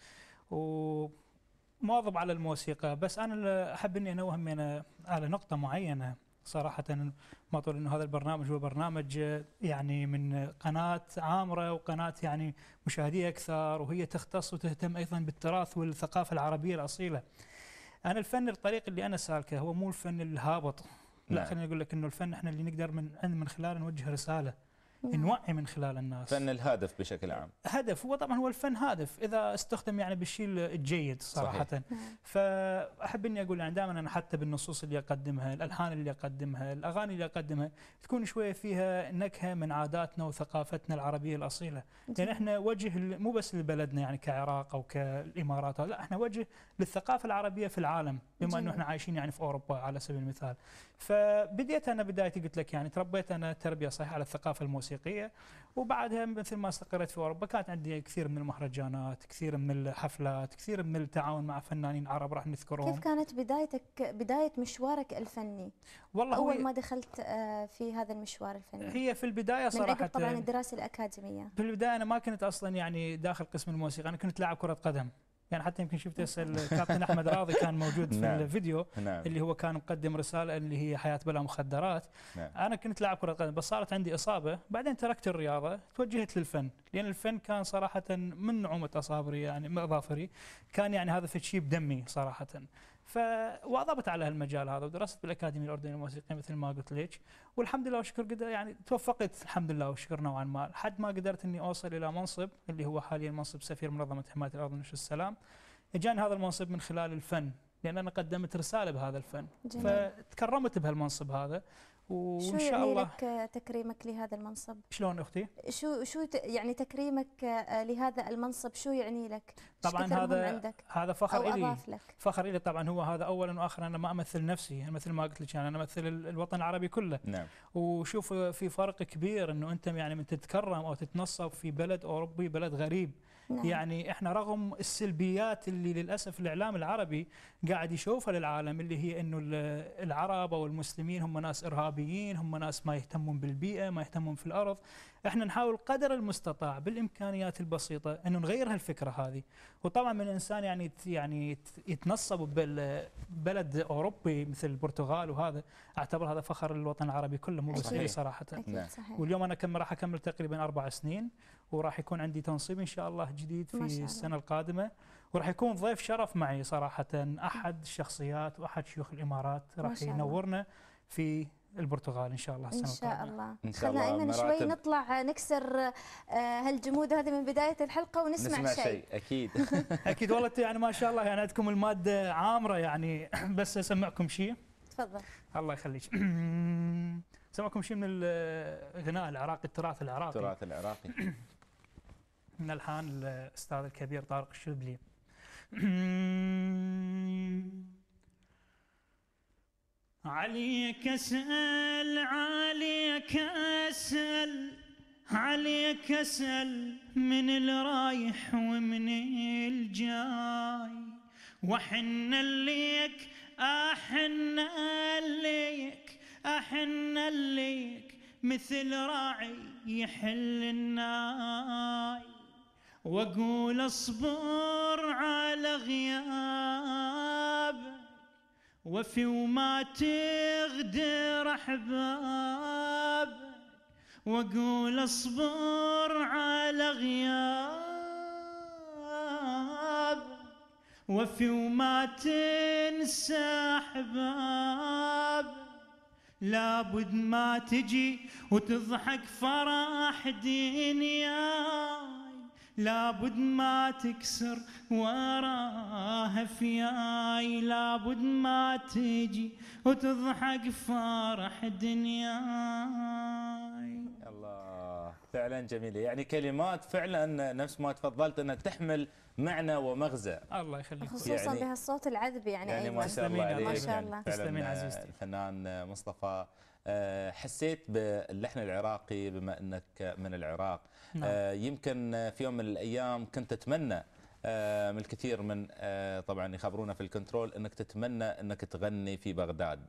ومواظب على الموسيقى بس انا احب اني انوه من آه، على نقطه معينه صراحه ما طول انه هذا البرنامج هو برنامج آه، يعني من قناه عامره وقناه يعني مشاهديه اكثر وهي تختص وتهتم ايضا بالتراث والثقافه العربيه الاصيله. انا الفن الطريق اللي انا سالكه هو مو الفن الهابط لا نعم. خليني اقول لك انه الفن احنا اللي نقدر من من خلاله نوجه رساله نوعي من خلال الناس فن الهادف بشكل عام هدف هو طبعا هو الفن هادف اذا استخدم يعني بالشيء الجيد صراحه صحيح. نعم. فاحب اني اقول يعني دائما انا حتى بالنصوص اللي اقدمها الالحان اللي اقدمها الاغاني اللي اقدمها تكون شويه فيها نكهه من عاداتنا وثقافتنا العربيه الاصيله لان يعني احنا وجه مو بس لبلدنا يعني كعراق او كالامارات لا احنا وجه للثقافه العربيه في العالم بما انه احنا عايشين يعني في اوروبا على سبيل المثال فبديت انا بدايتي قلت لك يعني تربيت انا تربيه صحيحه على الثقافه الموسيقيه الموسيقيه وبعدها مثل ما استقريت في اوروبا كانت عندي كثير من المهرجانات، كثير من الحفلات، كثير من التعاون مع فنانين عرب راح نذكرهم. كيف كانت بدايتك بدايه مشوارك الفني؟ والله اول ما دخلت آه، في هذا المشوار الفني. هي في البدايه صراحه من طبعا آه، الدراسه الاكاديميه. في البدايه انا ما كنت اصلا يعني داخل قسم الموسيقى، انا كنت لاعب كره قدم. يعني حتى يمكن شفت الكابتن احمد راضي كان موجود في نعم. الفيديو نعم. اللي هو كان مقدم رساله اللي هي حياه بلا مخدرات نعم. انا كنت لاعب كره قدم بس صارت عندي اصابه بعدين تركت الرياضه توجهت للفن لان الفن كان صراحه من نعومه اصابري يعني اظافري كان يعني هذا في شيء بدمي صراحه فواظبت على هالمجال هذا ودرست بالاكاديميه الاردنيه الموسيقيه مثل ما قلت لك والحمد لله وشكر قدر يعني توفقت الحمد لله وشكر نوعا ما لحد ما قدرت اني اوصل الى منصب اللي هو حاليا منصب سفير منظمه حمايه الارض ونشر السلام اجاني هذا المنصب من خلال الفن لان انا قدمت رساله بهذا الفن جميل. فتكرمت بهالمنصب هذا يعني وان شاء الله شو يعني لك تكريمك لهذا المنصب؟ شلون اختي؟ شو شو يعني تكريمك آه، لهذا المنصب شو يعني لك؟ طبعا هذا عندك؟ هذا فخر لي فخر إلي طبعا هو هذا اولا واخرا انا ما امثل نفسي انا مثل ما قلت لك يعني انا امثل الوطن العربي كله نعم وشوف آه، في فرق كبير انه انت يعني من تتكرم او تتنصب في بلد اوروبي بلد غريب نعم. يعني احنا رغم السلبيات اللي للاسف الاعلام العربي قاعد يشوفها للعالم اللي هي انه العرب او المسلمين هم ناس ارهابيين هم ناس ما يهتمون بالبيئه ما يهتمون في الارض احنا نحاول قدر المستطاع بالامكانيات البسيطه انه نغير هالفكره هذه وطبعا من الانسان يعني يعني يتنصب ببلد اوروبي مثل البرتغال وهذا اعتبر هذا فخر للوطن العربي كله مو بس لي صراحه نعم. صحيح. واليوم انا كم راح اكمل تقريبا اربع سنين وراح يكون عندي تنصيب ان شاء الله جديد في السنه القادمه وراح يكون ضيف شرف معي صراحه احد الشخصيات واحد شيوخ الامارات راح ينورنا في البرتغال ان شاء الله السنه ان شاء الله خلينا ايمن شوي نطلع نكسر آه، هالجمود هذه من بدايه الحلقه ونسمع نسمع شيء شيء اكيد اكيد والله يعني ما شاء الله يعني عندكم الماده عامره يعني بس اسمعكم شيء تفضل الله يخليك سمعكم شيء من الغناء العراقي التراث العراقي التراث العراقي من الحان الاستاذ الكبير طارق الشبلي عليك اسأل عليك اسأل عليك اسأل من الرايح ومن الجاي وحنا ليك احنا ليك احنا ليك مثل راعي يحل الناي واقول اصبر على غيابك وفي وما تغدر احباب واقول اصبر على غياب وفي وما تنسى احباب لابد ما تجي وتضحك فرح دنياك لابد ما تكسر وراها فياي لابد ما تجي وتضحك فرح دنياي الله فعلا جميله يعني كلمات فعلا نفس ما تفضلت انها تحمل معنى ومغزى الله يخليك خصوصا يعني بهالصوت العذب يعني, يعني ما شاء الله عليك ما شاء الله يعني تسلمين عزيزتي الفنان مصطفى آه، حسيت باللحن العراقي بما انك من العراق نعم. آه، يمكن في يوم من الايام كنت اتمنى من آه، الكثير من آه، طبعا يخبرونا في الكنترول انك تتمنى انك تغني في بغداد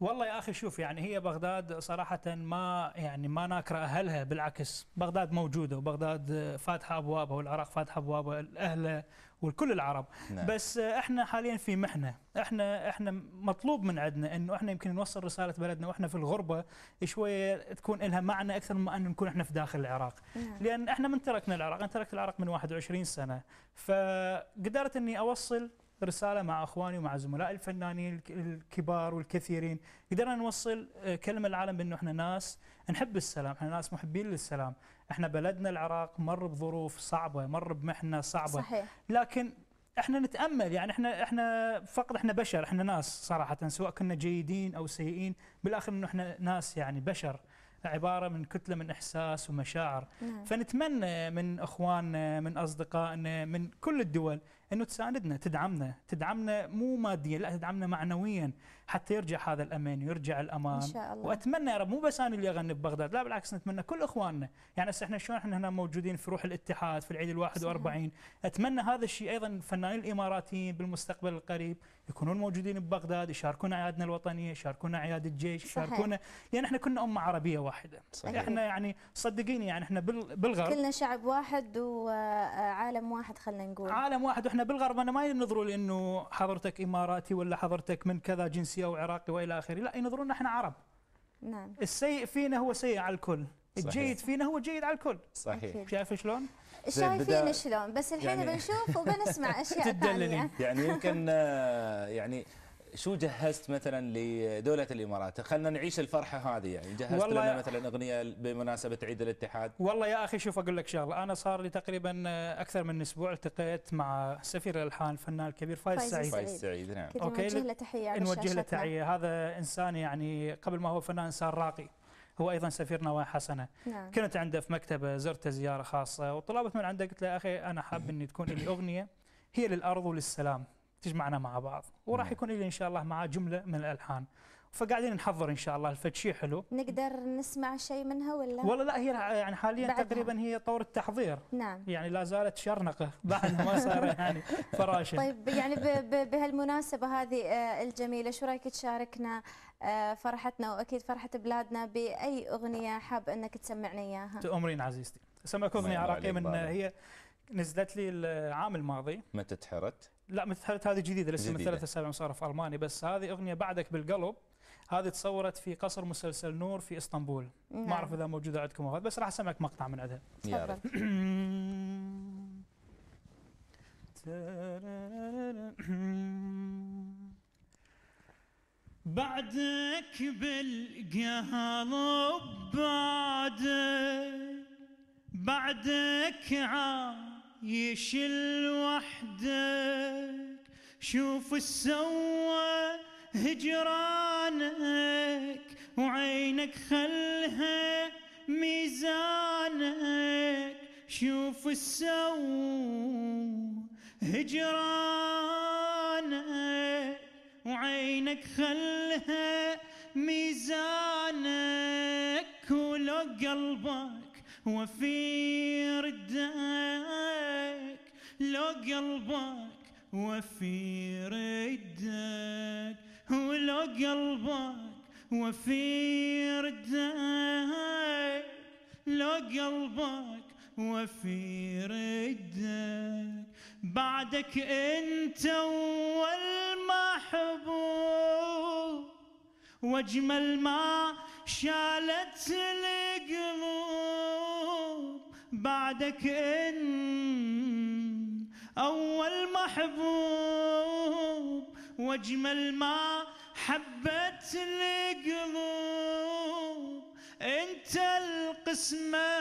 والله يا اخي شوف يعني هي بغداد صراحه ما يعني ما ناكره اهلها بالعكس بغداد موجوده وبغداد فاتحه ابوابها والعراق فاتحه ابوابها لاهلها ولكل العرب نعم. بس احنا حاليا في محنه احنا احنا مطلوب من عندنا انه احنا يمكن نوصل رساله بلدنا واحنا في الغربه شويه تكون لها معنى اكثر مما ان نكون احنا في داخل العراق نعم. لان احنا من تركنا العراق انا تركت العراق من 21 سنه فقدرت اني اوصل رساله مع اخواني ومع زملائي الفنانين الكبار والكثيرين قدرنا نوصل آه، كلمه العالم بانه احنا ناس نحب السلام احنا ناس محبين للسلام احنا بلدنا العراق مر بظروف صعبه مر بمحنه صعبه صحيح. لكن احنا نتامل يعني احنا احنا فقط احنا بشر احنا ناس صراحه سواء كنا جيدين او سيئين بالاخر انه احنا ناس يعني بشر عباره من كتله من احساس ومشاعر نعم. فنتمنى من اخواننا من اصدقائنا من كل الدول انه تساندنا تدعمنا تدعمنا مو ماديا لا تدعمنا معنويا حتى يرجع هذا الأمن ويرجع الأمان إن شاء الله. وأتمنى يا رب مو بس أنا اللي أغني ببغداد لا بالعكس نتمنى كل إخواننا يعني هسه إحنا شلون إحنا هنا موجودين في روح الاتحاد في العيد ال 41 أتمنى هذا الشيء أيضا الفنانين الإماراتيين بالمستقبل القريب يكونون موجودين ببغداد يشاركونا أعيادنا الوطنية يشاركونا أعياد الجيش يشاركونا لأن إحنا كنا أمة عربية واحدة صحيح. إحنا يعني صدقيني يعني إحنا بالغرب كلنا شعب واحد وعالم آه، واحد خلينا نقول عالم واحد وإحنا بالغرب أنا ما ينظروا لأنه حضرتك إماراتي ولا حضرتك من كذا جنسيه تونسي أو عراقي وإلى آخره لا ينظرون نحن عرب نعم السيء فينا هو سيء على الكل صحيح. الجيد فينا هو جيد على الكل صحيح شايف شلون؟ شايفين شلون بس الحين يعني بنشوف وبنسمع اشياء ثانيه يعني يمكن آه، يعني شو جهزت مثلا لدوله الامارات؟ خلينا نعيش الفرحه هذه يعني جهزت والله لنا مثلا اغنيه بمناسبه عيد الاتحاد؟ والله يا اخي شوف اقول لك شغله انا صار لي تقريبا اكثر من اسبوع التقيت مع سفير الالحان الفنان الكبير فايز سعيد فايز سعيد نعم اوكي نوجه له تحيه نوجه له تحيه هذا انسان يعني قبل ما هو فنان انسان راقي هو ايضا سفير نواه حسنه نعم. كنت عنده في مكتبه زرته زياره خاصه وطلبت من عنده قلت له اخي انا حاب اني تكون لي اغنيه هي للارض وللسلام تجمعنا مع بعض وراح نعم. يكون لي ان شاء الله مع جمله من الالحان فقاعدين نحضر ان شاء الله الفد شيء حلو نقدر نسمع شيء منها ولا ولا لا هي يعني حاليا تقريبا هي طور التحضير نعم يعني لا زالت شرنقه بعد ما صار يعني فراشه طيب يعني بهالمناسبه هذه آه، الجميله شو رايك تشاركنا آه، فرحتنا واكيد فرحه بلادنا باي اغنيه حاب انك تسمعنا اياها تؤمرين عزيزتي سمعك اغنيه عراقيه من هي نزلت لي العام الماضي متى تحرت لا مثلت هذه جديده لسه من ثلاث السابع مسارة في المانيا بس هذه اغنيه بعدك بالقلب هذه تصورت في قصر مسلسل نور في اسطنبول نعم. ما اعرف نعم. اذا موجوده عندكم وهذا بس راح اسمعك مقطع من عندها بعدك بالقلب بعدك بعدك يشل وحدك شوف السوى هجرانك وعينك خلها ميزانك شوف السوى هجرانك وعينك خلها ميزانك ولو قلبك وفي ردك لو قلبك وفي ردك ولو قلبك وفي ردك لو قلبك وفي ردك بعدك انت والمحبوب واجمل ما شالت القلوب بعدك ان اول محبوب واجمل ما حبت القلوب انت القسمه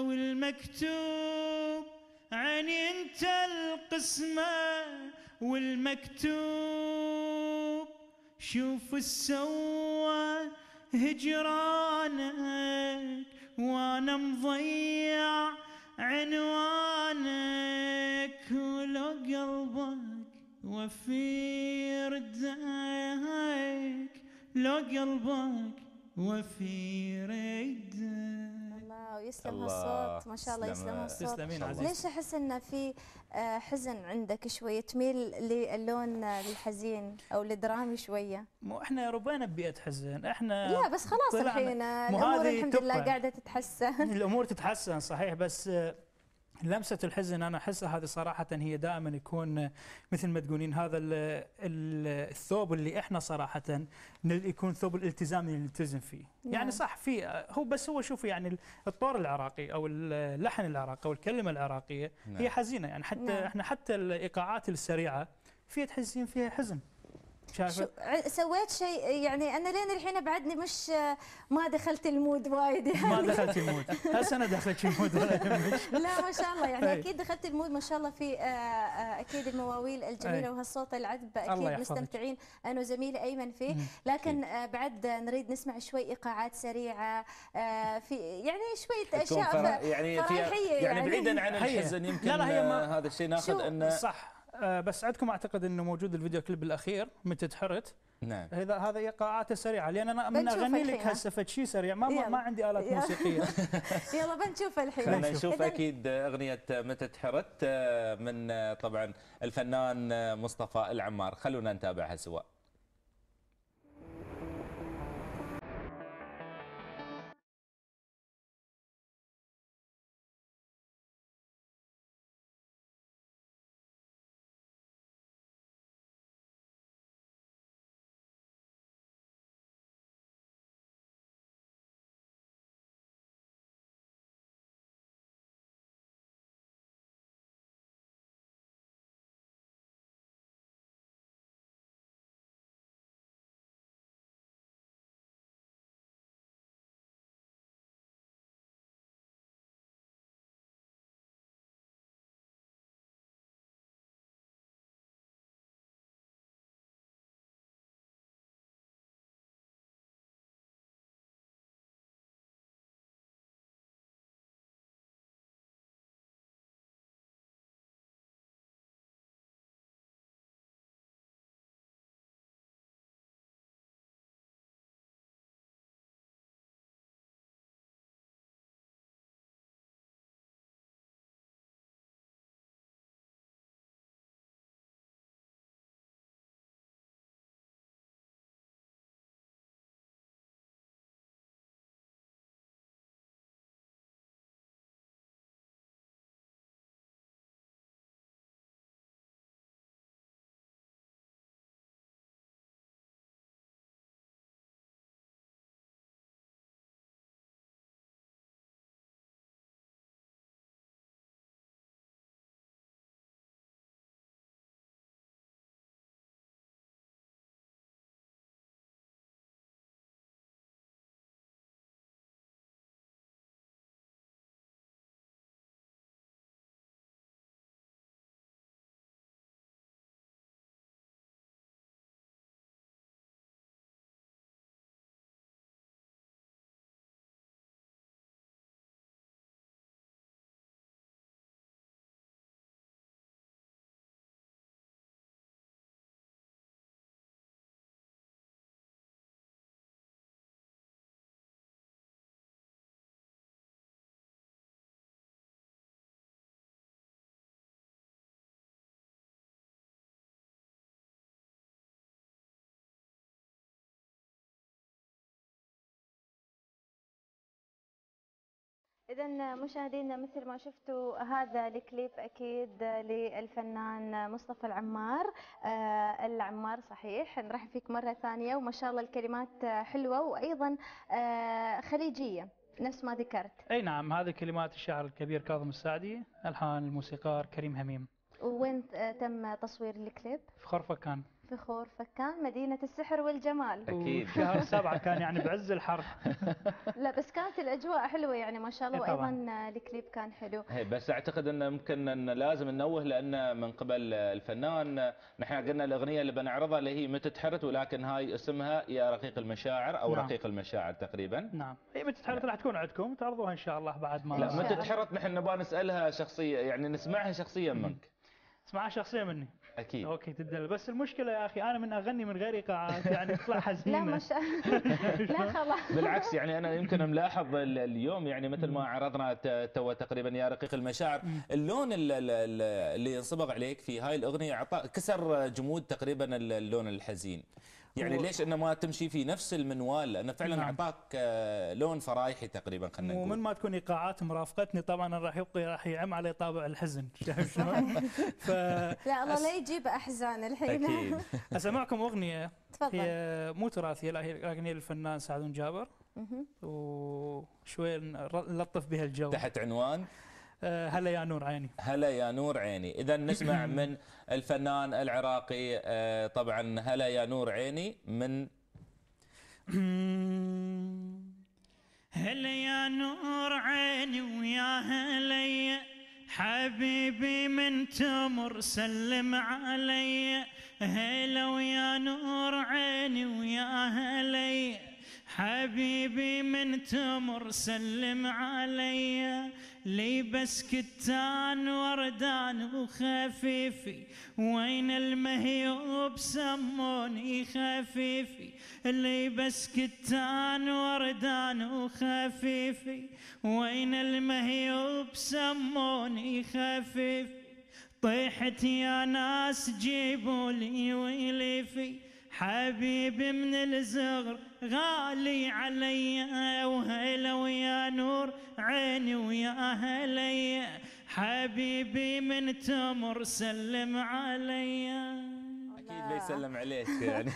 والمكتوب عيني انت القسمه والمكتوب شوف السوى هجرانك وانا مضيع عنوانك ولو قلبك وفي ردك لو قلبك وفي ردك ويسلم يسلم هالصوت ما شاء الله يسلم هالصوت تسلمين إيه، عزيزتي ليش احس انه في آه، حزن عندك شوي تميل للون الحزين آه، او الدرامي شويه مو احنا ربينا ببيئه حزن احنا لا بس خلاص الحين آه، الامور الحمد لله قاعده تتحسن الامور تتحسن صحيح بس لمسة الحزن أنا أحسها هذه صراحة هي دائما يكون مثل ما تقولين هذا الثوب اللي إحنا صراحة يكون ثوب الالتزام اللي نلتزم فيه نعم. يعني صح في هو بس هو شوف يعني الطور العراقي أو اللحن العراقي أو الكلمة العراقية نعم. هي حزينة يعني حتى نعم. إحنا حتى الإيقاعات السريعة فيها تحسين فيها حزن سويت شيء يعني انا لين الحين بعدني مش ما دخلت المود وايد يعني ما دخلت المود هسه انا دخلت المود لا ما شاء الله يعني طيب. اكيد دخلت المود ما شاء الله في آه، آه، اكيد المواويل الجميله وهالصوت العذب اكيد مستمتعين انا وزميلي ايمن فيه لكن آه، بعد نريد نسمع شوي ايقاعات سريعه في يعني شويه اشياء يعني, يعني يعني, بعيدا عن الحزن يمكن لا لا هي ما هذا الشيء ناخذ انه صح آه بس عندكم اعتقد انه موجود الفيديو كليب الاخير متى تحرت نعم هذا هذا ايقاعاته سريعه لان انا من اغني لك هسه فشي سريع ما يلا. ما عندي الات موسيقيه يلا بنشوف الحين خلينا نشوف اكيد اغنيه متى تحرت آه، من آه، طبعا الفنان آه، مصطفى العمار خلونا نتابعها سوا إذا مشاهدينا مثل ما شفتوا هذا الكليب أكيد للفنان مصطفى العمار آه العمار صحيح نرحب فيك مرة ثانية وما شاء الله الكلمات حلوة وأيضا آه خليجية نفس ما ذكرت أي نعم هذه كلمات الشاعر الكبير كاظم السعدي ألحان الموسيقار كريم هميم وين آه، تم تصوير الكليب؟ في خرفكان فخور فكان مدينة السحر والجمال أكيد شهر سبعة كان يعني بعز الحر لا بس كانت الأجواء حلوة يعني ما شاء الله إيه، وأيضا الكليب كان حلو إيه، بس أعتقد أنه ممكن أن لازم ننوه لأن من قبل الفنان نحن قلنا الأغنية اللي بنعرضها اللي هي متى تحرت ولكن هاي اسمها يا رقيق المشاعر أو نعم. رقيق المشاعر تقريبا نعم هي متى تحرت راح تكون عندكم تعرضوها إن شاء الله بعد ما لا متى تحرت نحن نبغى نسألها شخصية يعني نسمعها شخصيا منك اسمعها شخصيا مني اكيد اوكي تدلل بس المشكله يا اخي انا من اغني من غير ايقاعات يعني اطلع حزينه لا مش لا خلاص بالعكس يعني انا يمكن ملاحظ اليوم يعني مثل ما عرضنا تو تقريبا يا رقيق المشاعر اللون اللي ينصبغ عليك في هاي الاغنيه اعطى كسر جمود تقريبا اللون الحزين يعني و... ليش انه ما تمشي في نفس المنوال لانه فعلا نعم. اعطاك آه، لون فرايحي تقريبا خلينا نقول ومن ما تكون ايقاعات مرافقتني طبعا راح يبقي راح يعم علي طابع الحزن شايف شلون؟ ف... لا الله لا يجيب احزان الحين اكيد اسمعكم اغنيه تفضل هي مو تراثيه لا هي اغنيه للفنان سعدون جابر وشوي نلطف بها الجو تحت عنوان آه، هلا يا نور عيني هلا يا نور عيني اذا نسمع من الفنان العراقي آه، طبعا هلا يا نور عيني من هلا يا نور عيني ويا هلا حبيبي من تمر سلم علي هلا ويا نور عيني ويا هلا حبيبي من تمر سلم علي بس كتان وردان وخفيفي وين المهيوب سموني خفيفي بس كتان وردان وخفيفي وين المهيوب سموني خفيفي طيحت يا ناس جيبوا لي ويلي حبيبي من الزغر غالي علي وهلا ويا نور عيني ويا اهلي حبيبي من تمر سلم عليّ اكيد بيسلم عليك يعني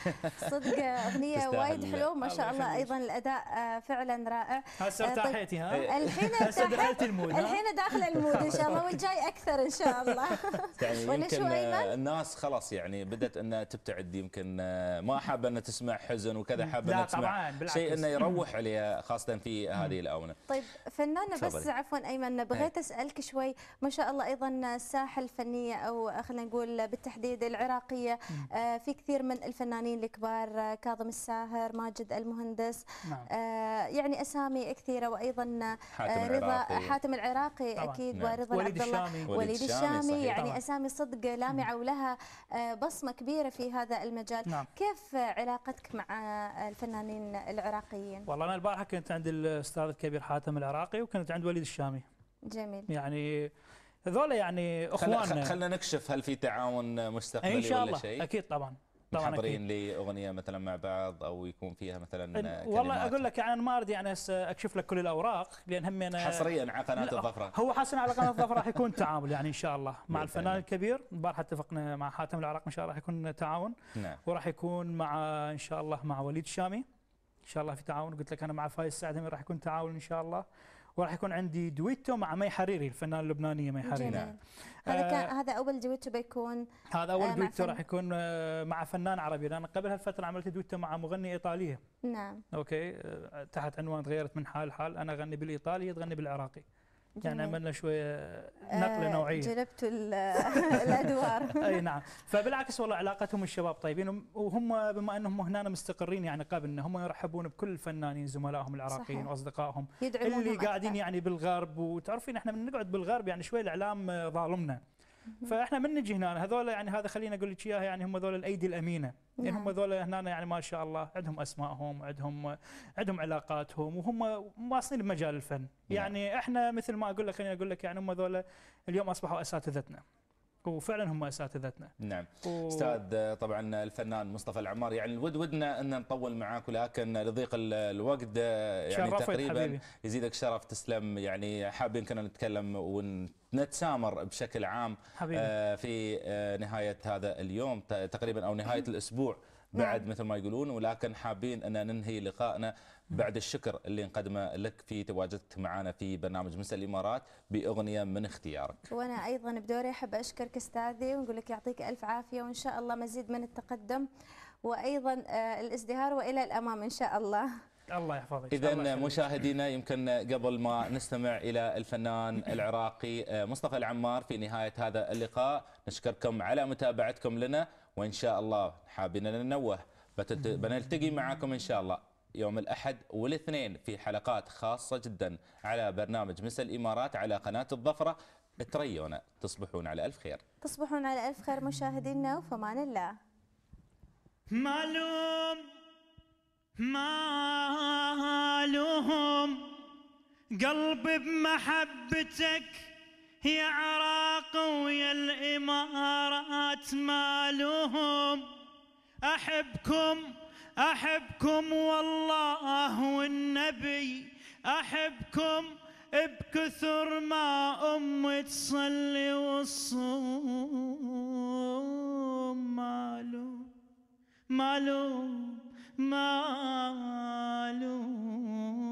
صدق اغنيه وايد حلوه ما شاء الله ايضا الاداء آه، فعلا رائع آه، طيب، إيه. هسه ارتحيتي ها الحين دخلت المود الحين داخله المود ان شاء الله والجاي اكثر ان شاء الله يعني يمكن الناس خلاص يعني بدات انها تبتعد يمكن آه، ما حابه انها تسمع حزن وكذا حابه انها تسمع شيء انه يروح عليها خاصه في هذه الاونه طيب فنانه بس عفوا ايمن بغيت اسالك شوي ما شاء الله ايضا الساحه الفنيه او خلينا نقول بالتحديد العراقيه آه، في كثير من الفنانين الكبار آه، كاظم الساهر ماجد المهندس نعم. آه، يعني اسامي كثيره وايضا حاتم رضا العراقي. حاتم العراقي طبعا. اكيد نعم. ورضا وليد الشامي وليد الشامي صحيح. يعني اسامي صدق لامعه ولها بصمه كبيره في هذا المجال نعم. كيف علاقتك مع الفنانين العراقيين والله انا البارحه كنت عند الاستاذ الكبير حاتم العراقي وكنت عند وليد الشامي جميل يعني هذول يعني اخواننا خلينا نكشف هل في تعاون مستقبلي إن شاء الله. شيء اكيد طبعا طبعا حاضرين لاغنيه مثلا مع بعض او يكون فيها مثلا كلمات. والله اقول لك يعني ما اريد يعني اكشف لك كل الاوراق لان أنا حصريا على قناه الظفره هو حصريا على قناه الظفره راح يكون تعامل يعني ان شاء الله مع الفنان الكبير البارحه اتفقنا مع حاتم العراق ان شاء الله راح يكون تعاون نعم. وراح يكون مع ان شاء الله مع وليد الشامي ان شاء الله في تعاون قلت لك انا مع فايز سعد راح يكون تعاون ان شاء الله وراح يكون عندي دويتو مع مي حريري الفنانه اللبنانيه مي حريري آه، هذا كان هذا اول دويتو بيكون هذا اول آه، دويتو راح يكون آه، مع فنان عربي لان قبل هالفتره عملت دويتو مع مغنيه ايطاليه نعم اوكي تحت عنوان تغيرت من حال حال انا اغني بالايطالي تغني بالعراقي يعني عملنا شويه نقله آه، نوعيه جلبت الادوار اي نعم فبالعكس والله علاقتهم الشباب طيبين وهم بما انهم هنا مستقرين يعني قبلنا هم يرحبون بكل الفنانين زملائهم العراقيين واصدقائهم اللي قاعدين يعني بالغرب وتعرفين احنا من نقعد بالغرب يعني شوي الاعلام ظالمنا فاحنا من نجي هنا هذول يعني هذا خلينا اقول لك اياها يعني هم هذول الايدي الامينه نعم. يعني هم ذولا هنا يعني ما شاء الله عندهم اسمائهم عندهم عندهم علاقاتهم وهم واصلين بمجال الفن نعم. يعني احنا مثل ما اقول لك خليني اقول لك يعني هم ذولا اليوم اصبحوا اساتذتنا وفعلا هم اساتذتنا. نعم. و... استاذ طبعا الفنان مصطفى العمار يعني ود ودنا ان نطول معاك ولكن لضيق الوقت آه، يعني تقريبا حبيبي. يزيدك شرف تسلم يعني حابين كنا نتكلم ونتسامر بشكل عام حبيبي. آه في آه نهايه هذا اليوم تقريبا او نهايه الاسبوع بعد نعم. مثل ما يقولون ولكن حابين ان ننهي لقائنا بعد الشكر اللي نقدمه لك في تواجدك معنا في برنامج مساء الامارات باغنيه من اختيارك. وانا ايضا بدوري احب اشكرك استاذي ونقول لك يعطيك الف عافيه وان شاء الله مزيد من التقدم وايضا آه، الازدهار والى الامام ان شاء الله. الله يحفظك اذا مشاهدينا يمكن قبل ما نستمع الى الفنان العراقي آه، مصطفى العمار في نهايه هذا اللقاء نشكركم على متابعتكم لنا وان شاء الله حابين ننوه بنلتقي معكم ان شاء الله يوم الأحد والاثنين في حلقات خاصة جدا على برنامج مسا الإمارات على قناة الظفرة تريونا تصبحون على ألف خير تصبحون على ألف خير مشاهدينا وفمان الله مالوم مالوم قلبي بمحبتك يا عراق ويا الإمارات مالوم أحبكم أحبكم والله والنبي أحبكم بكثر ما أم تصلي والصوم مالو مالو مالو